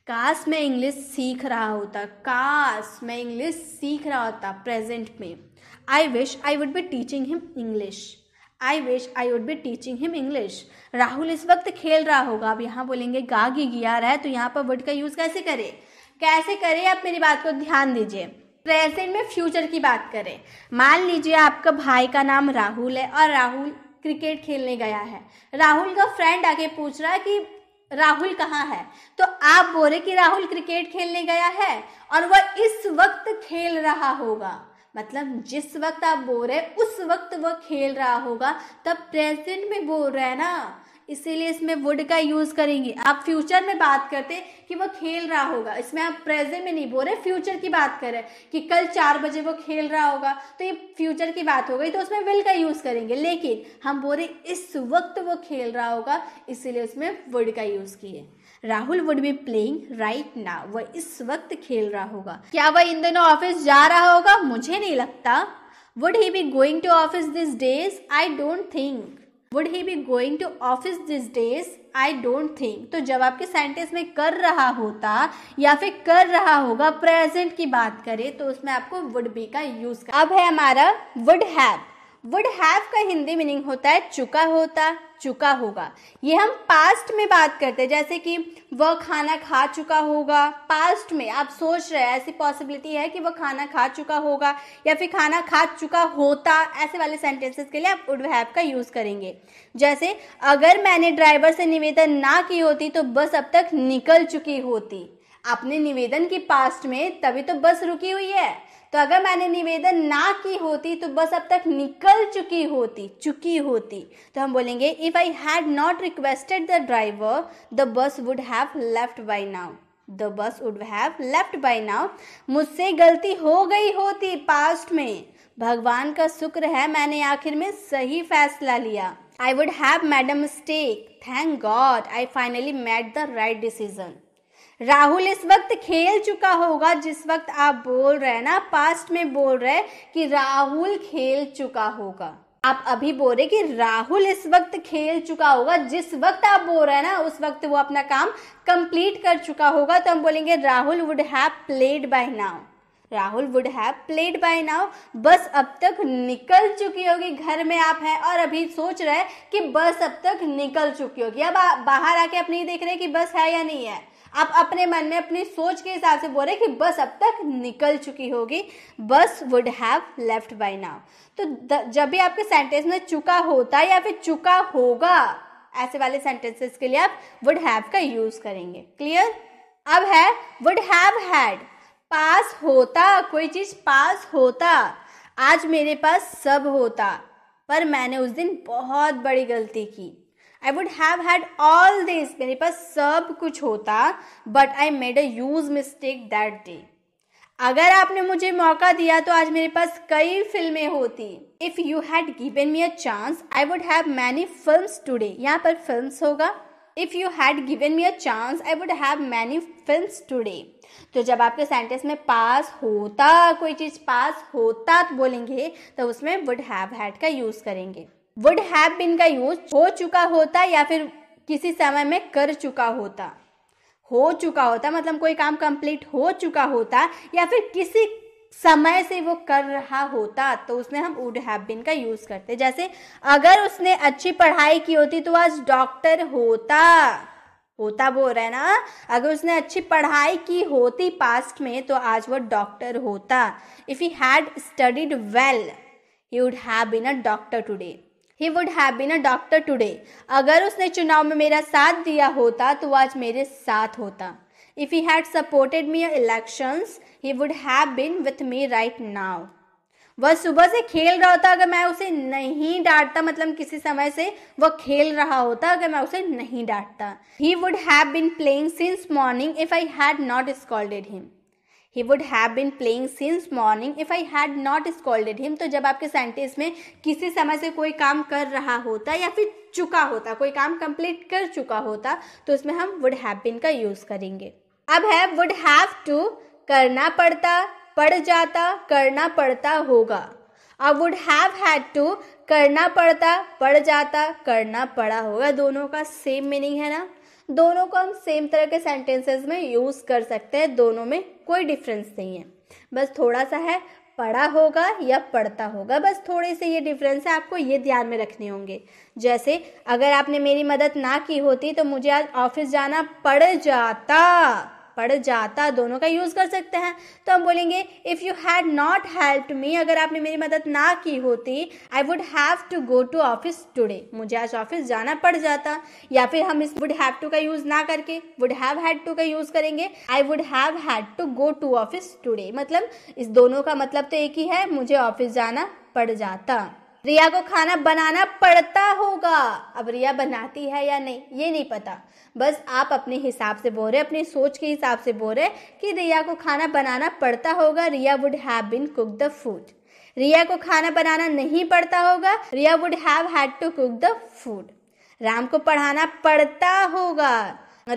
काश मैं इंग्लिश सीख रहा होता काश मैं इंग्लिश सीख रहा होता प्रेजेंट में I wish I would be teaching him English I wish I would be teaching him English Rahul इस वक्त खेल रहा होगा अब यहाँ बोलेंगे गागी गिया रहा है तो यहाँ पर वुड का यूज़ कैसे करें कैसे करें आप मेरी बात को ध्यान दीजिए प्रेजेंट में फ्यूचर की बात करें मान लीजिए आपका भाई का नाम राहुल है और राहुल क्रिकेट खेलने गया है राहुल का फ्रेंड आके पूछ रहा है कि राहुल कहाँ है तो आप बोल रहे कि राहुल क्रिकेट खेलने गया है और वह इस वक्त खेल रहा होगा मतलब जिस वक्त आप बोल रहे उस वक्त वह खेल रहा होगा तब प्रेजेंट में बोल रहा है ना इसीलिए इसमें वुड का यूज करेंगे आप फ्यूचर में बात करते कि वो खेल रहा होगा इसमें आप प्रेजेंट में नहीं बोल रहे फ्यूचर की बात कर रहे कि कल चार बजे वो खेल रहा होगा तो ये फ्यूचर की बात हो गई तो उसमें विल का यूज करेंगे लेकिन हम बोल रहे इस वक्त वो खेल रहा होगा इसीलिए उसमें वुड का यूज किए Rahul would be playing right ना वह इस वक्त खेल रहा होगा क्या वह इन दिनों ऑफिस जा रहा होगा मुझे नहीं लगता would he be going to office this days I don't think would he be going to office this days I don't think तो जब आपके सेंटेंस में कर रहा होता या फिर कर रहा होगा प्रेजेंट की बात करें तो उसमें आपको वुड बी का यूज अब है हमारा वुड हैव वुड हैव का हिंदी मीनिंग होता है चुका होता चुका होगा ये हम पास्ट में बात करते हैं जैसे कि वह खाना खा चुका होगा पास्ट में आप सोच रहे हैं ऐसी पॉसिबिलिटी है कि वह खाना खा चुका होगा या फिर खाना खा चुका होता ऐसे वाले सेंटेंसेस के लिए आप वुड हैव का यूज़ करेंगे जैसे अगर मैंने ड्राइवर से निवेदन ना की होती तो बस अब तक निकल चुकी होती आपने निवेदन की पास्ट में तभी तो बस रुकी हुई है तो अगर मैंने निवेदन ना की होती तो बस अब तक निकल चुकी होती चुकी होती तो हम बोलेंगे if I had not requested the driver the bus would have left by now the bus would have left by now मुझसे गलती हो गई होती पास्ट में भगवान का शुक्र है मैंने आखिर में सही फैसला लिया I would have a mistake thank God I finally made the right decision Rahul इस वक्त खेल चुका होगा जिस वक्त आप बोल रहे हैं ना पास्ट में बोल रहे हैं कि राहुल खेल चुका होगा आप अभी बोल रहे कि राहुल इस वक्त खेल चुका होगा जिस वक्त आप बोल रहे हैं ना उस वक्त वो अपना काम कंप्लीट कर चुका होगा तो हम बोलेंगे Rahul would have played by now Rahul would have played by now bus अब तक निकल चुकी होगी घर में आप हैं और अभी सोच रहे हैं कि बस अब तक निकल चुकी होगी अब बाहर आके आप नहीं देख रहे कि बस है या नहीं है आप अपने मन में अपनी सोच के हिसाब से बोल रहे कि बस अब तक निकल चुकी होगी bus would have left by now तो जब भी आपके सेंटेंस में चुका होता या फिर चुका होगा ऐसे वाले सेंटेंसेस के लिए आप वुड हैव का यूज करेंगे क्लियर अब है वुड हैव हैड पास होता कोई चीज पास होता आज मेरे पास सब होता पर मैंने उस दिन बहुत बड़ी गलती की I would have had all this मेरे पास सब कुछ होता but I made a huge mistake that day अगर आपने मुझे मौका दिया तो आज मेरे पास कई फिल्में होती if you had given me a chance I would have many film today यहाँ पर फिल्म होगा if you had given me a chance I would have many film today तो जब आपके सेंटेंस में पास होता कोई चीज़ पास होता तो बोलेंगे तो उसमें वुड हैव हैड का यूज़ करेंगे वुड हैव बिन का यूज हो चुका होता या फिर किसी समय में कर चुका होता हो चुका होता मतलब कोई काम कंप्लीट हो चुका होता या फिर किसी समय से वो कर रहा होता तो उसमें हम वुड हैव बिन का यूज करते जैसे अगर उसने अच्छी पढ़ाई की होती तो आज डॉक्टर होता होता बोल रहा है ना अगर उसने अच्छी पढ़ाई की होती पास्ट में तो आज वो डॉक्टर होता if he had studied well he would have been a doctor today he would have been a doctor today अगर उसने चुनाव में मेरा साथ दिया होता तो आज मेरे साथ होता if he had supported me elections he would have been with me right now वह सुबह से खेल रहा होता अगर मैं उसे नहीं डांटता मतलब किसी समय से वह खेल रहा होता अगर मैं उसे नहीं डांटता he would have been playing since morning if I had not scolded him he would have been playing since morning if I had not scolded him तो जब आपके साइंटिस्ट में किसी समय से कोई काम कर रहा होता या फिर चुका होता कोई काम कंप्लीट कर चुका होता तो उसमें हम वुड हैव बिन का यूज़ करेंगे अब है वुड हैव टू करना पड़ता पड़ जाता करना पड़ता होगा अब वुड हैव हैड टू करना पड़ता पड़ जाता करना पड़ा होगा दोनों का सेम मीनिंग है ना दोनों को हम सेम तरह के सेंटेंसेस में यूज़ कर सकते हैं दोनों में कोई डिफरेंस नहीं है बस थोड़ा सा है पढ़ा होगा या पढ़ता होगा बस थोड़े से ये डिफरेंस है आपको ये ध्यान में रखने होंगे जैसे अगर आपने मेरी मदद ना की होती तो मुझे आज ऑफिस जाना पड़ जाता पड़ जाता दोनों का यूज़ कर सकते हैं तो हम बोलेंगे if you had not help me अगर आपने मेरी मदद ना की होती I would have to go to office today मुझे आज ऑफिस जाना पड़ जाता या फिर हम इस वुड हैव टू का यूज़ ना करके वुड हैव हैड टू का यूज़ करेंगे I would have had to go to office today मतलब इस दोनों का मतलब तो एक ही है मुझे ऑफिस जाना पड़ जाता रिया को खाना बनाना पड़ता होगा अब रिया बनाती है या नहीं ये नहीं पता बस आप अपने हिसाब से बोल रहे अपनी सोच के हिसाब से बोल रहे कि रिया को खाना बनाना पड़ता होगा Riya would have been cook the food Riya को खाना बनाना नहीं पड़ता होगा Riya would have had to cook the food Ram को पढ़ाना पड़ता होगा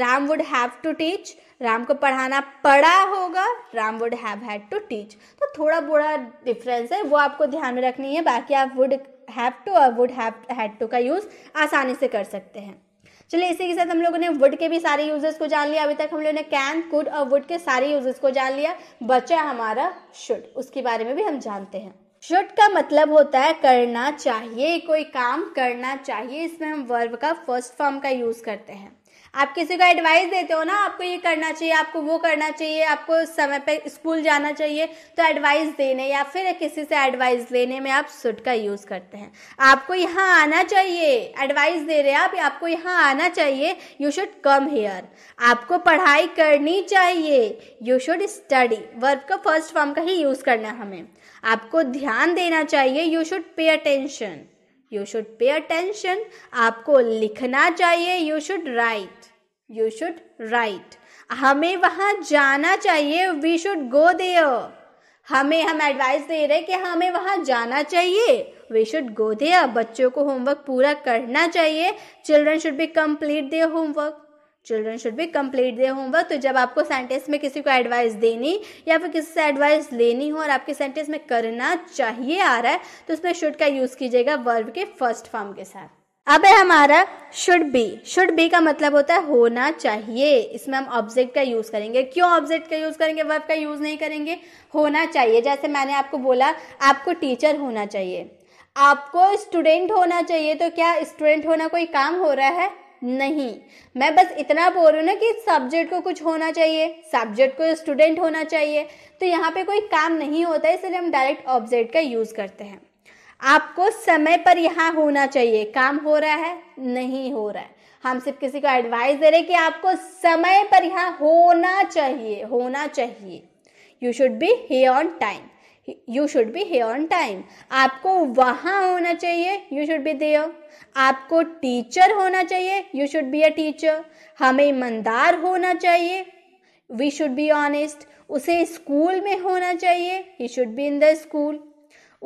Ram would have to teach Ram को पढ़ाना पड़ा होगा Ram would have had to teach तो थोड़ा बड़ा डिफरेंस है वो आपको ध्यान में रखनी है बाकी आप वुड हैव टू और वुड हैड टू का यूज़ आसानी से कर सकते हैं चलिए इसी के साथ हम लोगों ने वुड के भी सारे यूजेस को जान लिया अभी तक हम लोगों ने कैन कुड और वुड के सारे यूजेस को जान लिया बचा हमारा शुड उसके बारे में भी हम जानते हैं शुड का मतलब होता है करना चाहिए कोई काम करना चाहिए इसमें हम वर्ब का फर्स्ट फॉर्म का यूज करते हैं आप किसी को एडवाइस देते हो ना आपको ये करना चाहिए आपको वो करना चाहिए आपको समय पे स्कूल जाना चाहिए तो एडवाइस देने या फिर किसी से एडवाइस लेने में आप सुट का यूज़ करते हैं आपको यहाँ आना चाहिए एडवाइस दे रहे आप आपको यहाँ आना चाहिए यू शुड कम हेयर आपको पढ़ाई करनी चाहिए यू शुड स्टडी वर्क का फर्स्ट फॉर्म का ही यूज़ करना हमें आपको ध्यान देना चाहिए you should pay attention you should pay attention आपको लिखना चाहिए you should write you should write हमें वहां जाना चाहिए वी शुड गो देयर हमें हम एडवाइस दे रहे कि हमें वहां जाना चाहिए वी शुड गो देयर बच्चों को होमवर्क पूरा करना चाहिए children should be complete their homework children should be complete their homework तो जब आपको सेंटेंस में किसी को एडवाइस देनी या फिर किसी से एडवाइस लेनी हो और आपके सेंटेंस में करना चाहिए आ रहा है तो उसमें शुड का यूज़ कीजिएगा वर्ब के फर्स्ट फॉर्म के साथ अब है हमारा शुड बी शुड बी का मतलब होता है होना चाहिए इसमें हम ऑब्जेक्ट का यूज़ करेंगे क्यों ऑब्जेक्ट का यूज़ करेंगे वर्ब का यूज़ नहीं करेंगे होना चाहिए जैसे मैंने आपको बोला आपको टीचर होना चाहिए आपको स्टूडेंट होना चाहिए तो क्या स्टूडेंट होना कोई काम हो रहा है नहीं मैं बस इतना बोल रही हूँ ना कि सब्जेक्ट को कुछ होना चाहिए सब्जेक्ट को स्टूडेंट होना चाहिए तो यहाँ पे कोई काम नहीं होता है इसलिए हम डायरेक्ट ऑब्जेक्ट का यूज़ करते हैं आपको समय पर यहाँ होना चाहिए काम हो रहा है नहीं हो रहा है हम सिर्फ किसी को एडवाइस दे रहे कि आपको समय पर यहाँ होना चाहिए होना चाहिए you should be here on time you should be here on time आपको वहाँ होना चाहिए यू शुड बी देयर आपको टीचर होना चाहिए you should be a teacher हमें ईमानदार होना चाहिए वी शुड बी ऑनेस्ट उसे स्कूल में होना चाहिए he should be in the school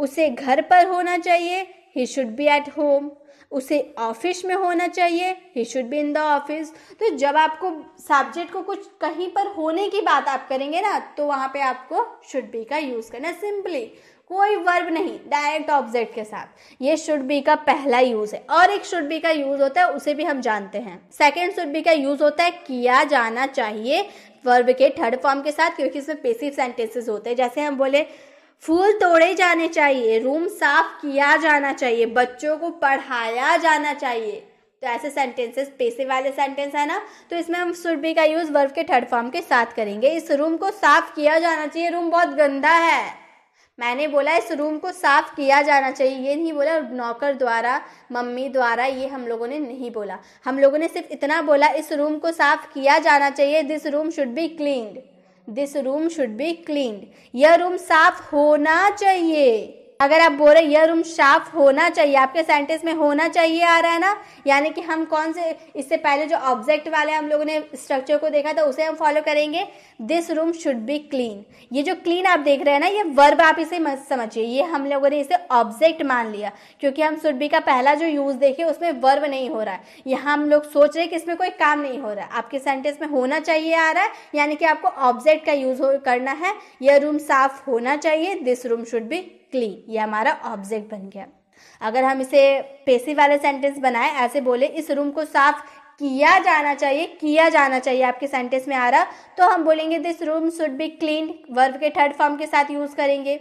उसे घर पर होना चाहिए he should be at home उसे ऑफिस में होना चाहिए he should be in the office तो जब आपको सब्जेक्ट को कुछ कहीं पर होने की बात आप करेंगे ना तो वहां पे आपको शुड बी का यूज़ करना सिंपली कोई वर्ब नहीं डायरेक्ट ऑब्जेक्ट के साथ ये शुड बी का पहला यूज है और एक शुड बी का यूज होता है उसे भी हम जानते हैं सेकेंड शुड बी का यूज होता है किया जाना चाहिए वर्ब के थर्ड फॉर्म के साथ क्योंकि इसमें पेसिव सेंटेंसेस होते हैं जैसे हम बोले फूल तोड़े जाने चाहिए रूम साफ किया जाना चाहिए बच्चों को पढ़ाया जाना चाहिए तो ऐसे सेंटेंसेस पैसे वाले सेंटेंस है ना तो इसमें हम सुरबी का यूज़ वर्ब के थर्ड फॉर्म के साथ करेंगे इस रूम को साफ किया जाना चाहिए रूम बहुत गंदा है मैंने बोला इस रूम को साफ किया जाना चाहिए ये नहीं बोला नौकर द्वारा मम्मी द्वारा ये हम लोगों ने नहीं बोला हम लोगों ने सिर्फ इतना बोला इस रूम को साफ किया जाना चाहिए this room should be cleaned this room should be clean यह रूम साफ होना चाहिए अगर आप बोल रहे यह रूम साफ होना चाहिए आपके सेंटेंस में होना चाहिए आ रहा है ना यानी कि हम कौन से इससे पहले जो ऑब्जेक्ट वाले हम लोगों ने स्ट्रक्चर को देखा था उसे हम फॉलो करेंगे this room should be clean ये जो क्लीन आप देख रहे हैं ना ये वर्ब आप इसे मत समझिए ये हम लोगों ने इसे ऑब्जेक्ट मान लिया क्योंकि हम शुड बी का पहला जो यूज़ देखे उसमें वर्ब नहीं हो रहा है यहाँ हम लोग सोच रहे कि इसमें कोई काम नहीं हो रहा है आपके सेंटेंस में होना चाहिए आ रहा है यानी कि आपको ऑब्जेक्ट का यूज़ करना है यह रूम साफ होना चाहिए दिस रूम शुड बी क्ली ये हमारा ऑब्जेक्ट बन गया अगर हम इसे पेसी वाले सेंटेंस बनाए ऐसे बोले इस रूम को साफ किया जाना चाहिए किया जाना चाहिए आपके सेंटेंस में आ रहा तो हम बोलेंगे this room should be clean verb के थर्ड फॉर्म के साथ यूज़ करेंगे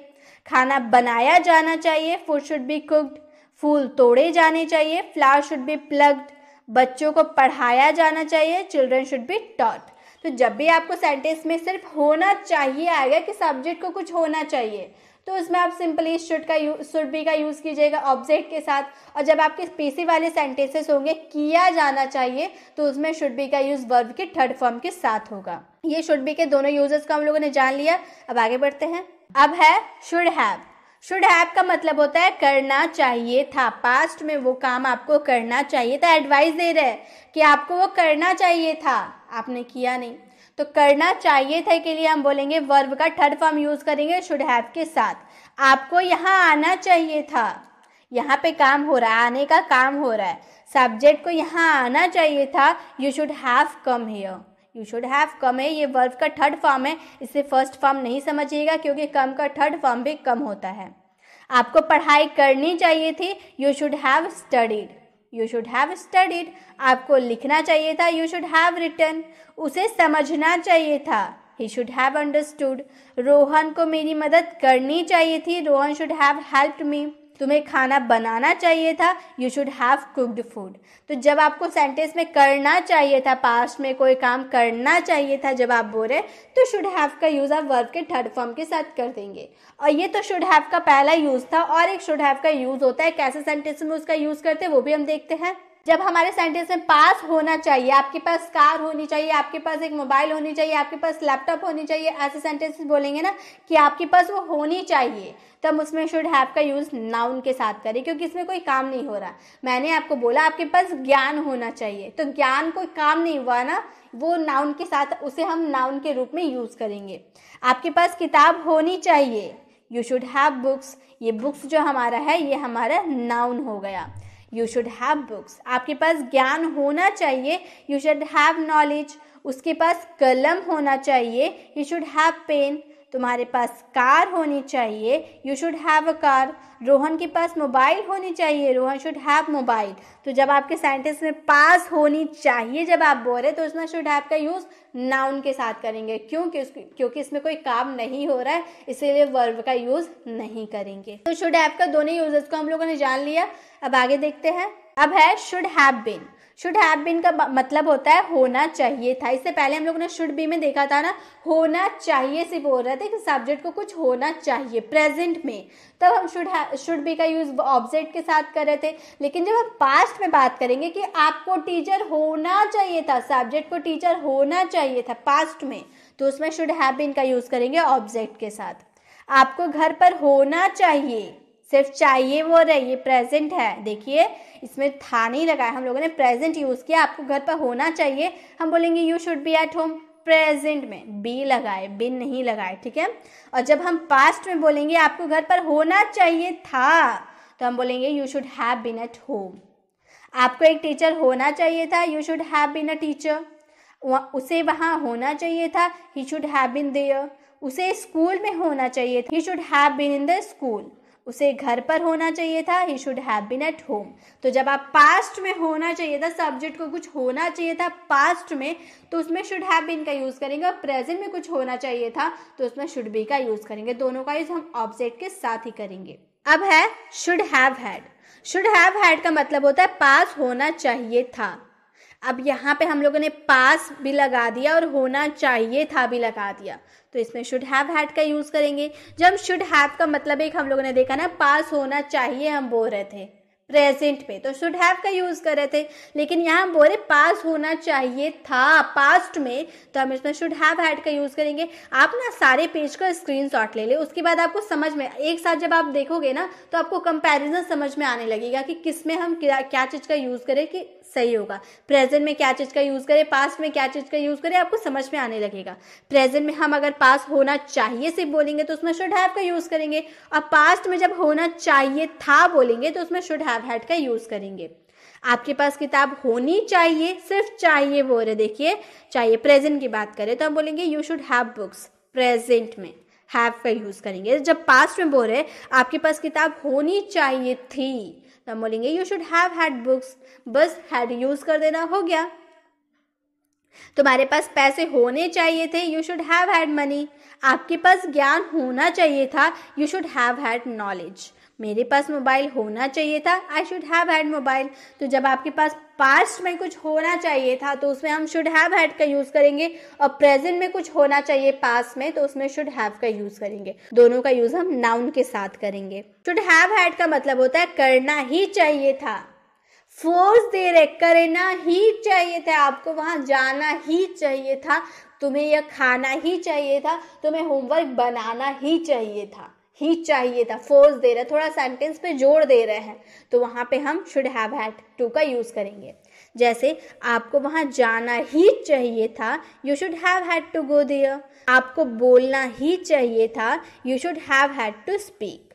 खाना बनाया जाना चाहिए फूड शुड बी कुक्ड फूल तोड़े जाने चाहिए फ्लावर शुड बी प्लग्ड बच्चों को पढ़ाया जाना चाहिए चिल्ड्रन शुड बी टॉट तो जब भी आपको सेंटेंस में सिर्फ होना चाहिए आएगा कि सब्जेक्ट को कुछ होना चाहिए तो इसमें आप सिंपली शुड का शुड बी का यूज़ कीजिएगा ऑब्जेक्ट के साथ और जब आपके पीसी वाले सेंटेंसेस होंगे किया जाना चाहिए तो उसमें शुड बी का यूज़ वर्ब के थर्ड फॉर्म के साथ होगा ये शुड बी के दोनों यूजेस को हम लोगों ने जान लिया अब आगे बढ़ते हैं अब है शुड हैव शुड हैव का मतलब होता है करना चाहिए था पास्ट में वो काम आपको करना चाहिए था एडवाइस दे रहे हैं कि आपको वो करना चाहिए था आपने किया नहीं तो करना चाहिए था के लिए हम बोलेंगे वर्ब का थर्ड फॉर्म यूज करेंगे शुड हैव के साथ आपको यहाँ आना चाहिए था यहाँ पे काम हो रहा है आने का काम हो रहा है सब्जेक्ट को यहाँ आना चाहिए था you should have come here you should have come है ये वर्ब का थर्ड फॉर्म है इसे फर्स्ट फॉर्म नहीं समझिएगा क्योंकि कम का थर्ड फॉर्म भी कम होता है आपको पढ़ाई करनी चाहिए थी you should have studied you should have studied आपको लिखना चाहिए था यू शुड हैव रिटर्न उसे समझना चाहिए था he should have understood Rohan को मेरी मदद करनी चाहिए थी Rohan should have helped me तुम्हें खाना बनाना चाहिए था you should have cooked food तो जब आपको सेंटेंस में करना चाहिए था पास्ट में कोई काम करना चाहिए था जब आप रहे तो शुड हैव का यूज़ आप वर्ब के थर्ड फॉर्म के साथ कर देंगे और ये तो शुड हैव का पहला यूज़ था और एक शुड हैव का यूज़ होता है कैसे सेंटेंस में उसका यूज़ करते हैं वो भी हम देखते हैं जब हमारे सेंटेंस में पास होना चाहिए आपके पास कार होनी चाहिए आपके पास एक मोबाइल होनी चाहिए आपके पास लैपटॉप होनी चाहिए ऐसे सेंटेंसेस बोलेंगे ना कि आपके पास वो होनी चाहिए तब उसमें शुड हैव का यूज़ नाउन के साथ करें क्योंकि इसमें कोई काम नहीं हो रहा मैंने आपको बोला आपके पास ज्ञान होना चाहिए तो ज्ञान कोई काम नहीं हुआ ना वो नाउन के साथ उसे हम नाउन के रूप में यूज़ करेंगे आपके पास किताब होनी चाहिए यू शुड हैव बुक्स ये बुक्स जो हमारा है ये हमारा नाउन हो गया यू शुड हैव बुक्स आपके पास ज्ञान होना चाहिए यू शुड हैव नॉलेज उसके पास कलम होना चाहिए यू शुड हैव पेन तुम्हारे पास कार होनी चाहिए you should have a car Rohan के पास मोबाइल होनी चाहिए रोहन शुड हैव मोबाइल तो जब आपके सेंटेंस में पास होनी चाहिए जब आप बोल रहे तो उसमें शुड हैव का यूज़ नाउन के साथ करेंगे क्योंकि क्योंकि इसमें कोई काम नहीं हो रहा है इसीलिए वर्ब का यूज़ नहीं करेंगे तो शुड हैव का दोनों यूजेस को हम लोगों ने जान लिया अब आगे देखते हैं अब है should have been should have been का मतलब होता है होना चाहिए था इससे पहले हम लोगों ने शुड बी में देखा था ना होना चाहिए से बोल रहे थे कि सब्जेक्ट को कुछ होना चाहिए प्रेजेंट में तब हम शुड शुड बी का यूज़ ऑब्जेक्ट के साथ कर रहे थे लेकिन जब हम पास्ट में बात करेंगे कि आपको टीचर होना चाहिए था सब्जेक्ट को टीचर होना चाहिए था पास्ट में तो उसमें शुड हैव बीन का यूज़ करेंगे ऑब्जेक्ट के साथ आपको घर पर होना चाहिए सिर्फ चाहिए वो रही प्रेजेंट है देखिए इसमें था नहीं लगाया हम लोगों ने प्रेजेंट यूज़ किया आपको घर पर होना चाहिए हम बोलेंगे you should be at home present में बी लगाए बिन नहीं लगाए ठीक है और जब हम पास्ट में बोलेंगे आपको घर पर होना चाहिए था तो हम बोलेंगे you should have been at home आपको एक टीचर होना चाहिए था you should have been a teacher उसे वहाँ होना चाहिए था he should have been there उसे स्कूल में होना चाहिए था he should have been in the school उसे घर पर होना चाहिए था he should have been at home तो जब आप पास्ट में होना चाहिए था सब्जेक्ट को कुछ होना चाहिए था पास्ट में तो उसमें शुड हैव बिन का यूज़ करेंगे और प्रेजेंट में कुछ होना चाहिए था तो उसमें शुड बी का यूज़ करेंगे दोनों का यूज़ हम ऑब्जेक्ट के साथ ही करेंगे अब है should have had should have had का मतलब होता है पास होना चाहिए था अब यहाँ पे हम लोगों ने पास भी लगा दिया और होना चाहिए था भी लगा दिया तो इसमें शुड हैव हैड का यूज़ करेंगे जब शुड हैव का मतलब एक हम लोगों ने देखा ना पास होना चाहिए हम बोल रहे थे प्रेजेंट पे तो शुड हैव का यूज़ कर रहे थे लेकिन यहाँ हम रहे पास होना चाहिए था पास्ट में तो हम इसमें शुड हैव हैड का यूज़ करेंगे आप ना सारे पेज का स्क्रीन शॉट ले ले उसके बाद आपको समझ में एक साथ जब आप देखोगे ना तो आपको कंपैरिजन समझ में आने लगेगा कि किस में हम क्या, क्या चीज़ का यूज़ करें कि सही होगा प्रेजेंट में क्या चीज़ का यूज़ करें पास्ट में क्या चीज़ का यूज़ करें आपको समझ में आने लगेगा प्रेजेंट में हम अगर पास होना चाहिए से बोलेंगे तो उसमें शुड हैव का यूज़ करेंगे और पास्ट में जब होना चाहिए था बोलेंगे तो उसमें शुड हैव हैड का यूज़ करेंगे आपके पास किताब होनी चाहिए सिर्फ चाहिए बोल रहे देखिए चाहिए प्रेजेंट की बात करें तो हम बोलेंगे you should have books present में हैव का यूज़ करेंगे जब पास्ट में बोल रहे आपके पास किताब होनी चाहिए थी हम बोलेंगे you should have had books बस हैड यूज़ कर देना हो गया तुम्हारे पास पैसे होने चाहिए थे you should have had money आपके पास ज्ञान होना चाहिए था you should have had knowledge मेरे पास मोबाइल होना चाहिए था I should have had mobile तो जब आपके पास पास्ट में कुछ होना चाहिए था तो उसमें हम शुड हैव हैड का यूज़ करेंगे और प्रेजेंट में कुछ होना चाहिए पास्ट में तो उसमें शुड हैव का यूज़ करेंगे दोनों का यूज़ हम नाउन के साथ करेंगे शुड हैव हैड का मतलब होता है करना ही चाहिए था फोर्स दे रहे करना ही चाहिए था आपको वहां जाना ही चाहिए था तुम्हें यह खाना ही चाहिए था तुम्हें होमवर्क बनाना ही चाहिए था ही चाहिए था फोर्स दे रहा है थोड़ा सेंटेंस पे जोर दे रहे हैं तो वहाँ पे हम शुड हैव हैड टू का यूज़ करेंगे जैसे आपको वहाँ जाना ही चाहिए था you should have had to go there आपको बोलना ही चाहिए था you should have had to speak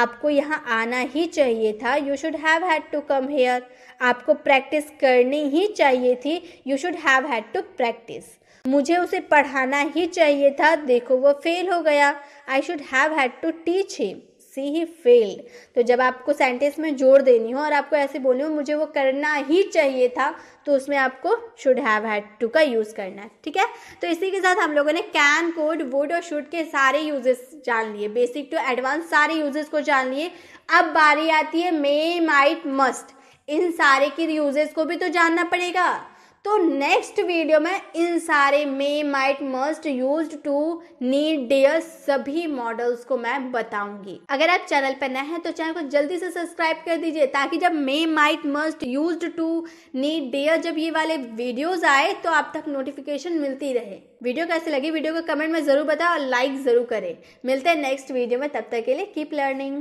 आपको यहाँ आना ही चाहिए था you should have had to come here आपको प्रैक्टिस करनी ही चाहिए थी you should have had to practise मुझे उसे पढ़ाना ही चाहिए था देखो वो फेल हो गया I should have had to teach him see he failed तो जब आपको सेंटेंस में जोड़ देनी हो और आपको ऐसे बोलनी हो मुझे वो करना ही चाहिए था तो उसमें आपको शुड हैव हैड टू का यूज़ करना है ठीक है तो इसी के साथ हम लोगों ने कैन कोड वुड और शुड के सारे यूजेस जान लिए बेसिक टू एडवांस सारे यूजेस को जान लिए अब बारी आती है मे माइट मस्ट इन सारे के यूजेस को भी तो जानना पड़ेगा तो नेक्स्ट वीडियो में इन सारे may might must used to need dare सभी मॉडल्स को मैं बताऊंगी अगर आप चैनल पर नए हैं तो चैनल को जल्दी से सब्सक्राइब कर दीजिए ताकि जब may might must used to need dare जब ये वाले वीडियोज आए तो आप तक नोटिफिकेशन मिलती रहे वीडियो कैसे लगी वीडियो को कमेंट में जरूर बताए और लाइक जरूर करें मिलते हैं नेक्स्ट वीडियो में तब तक के लिए कीप लर्निंग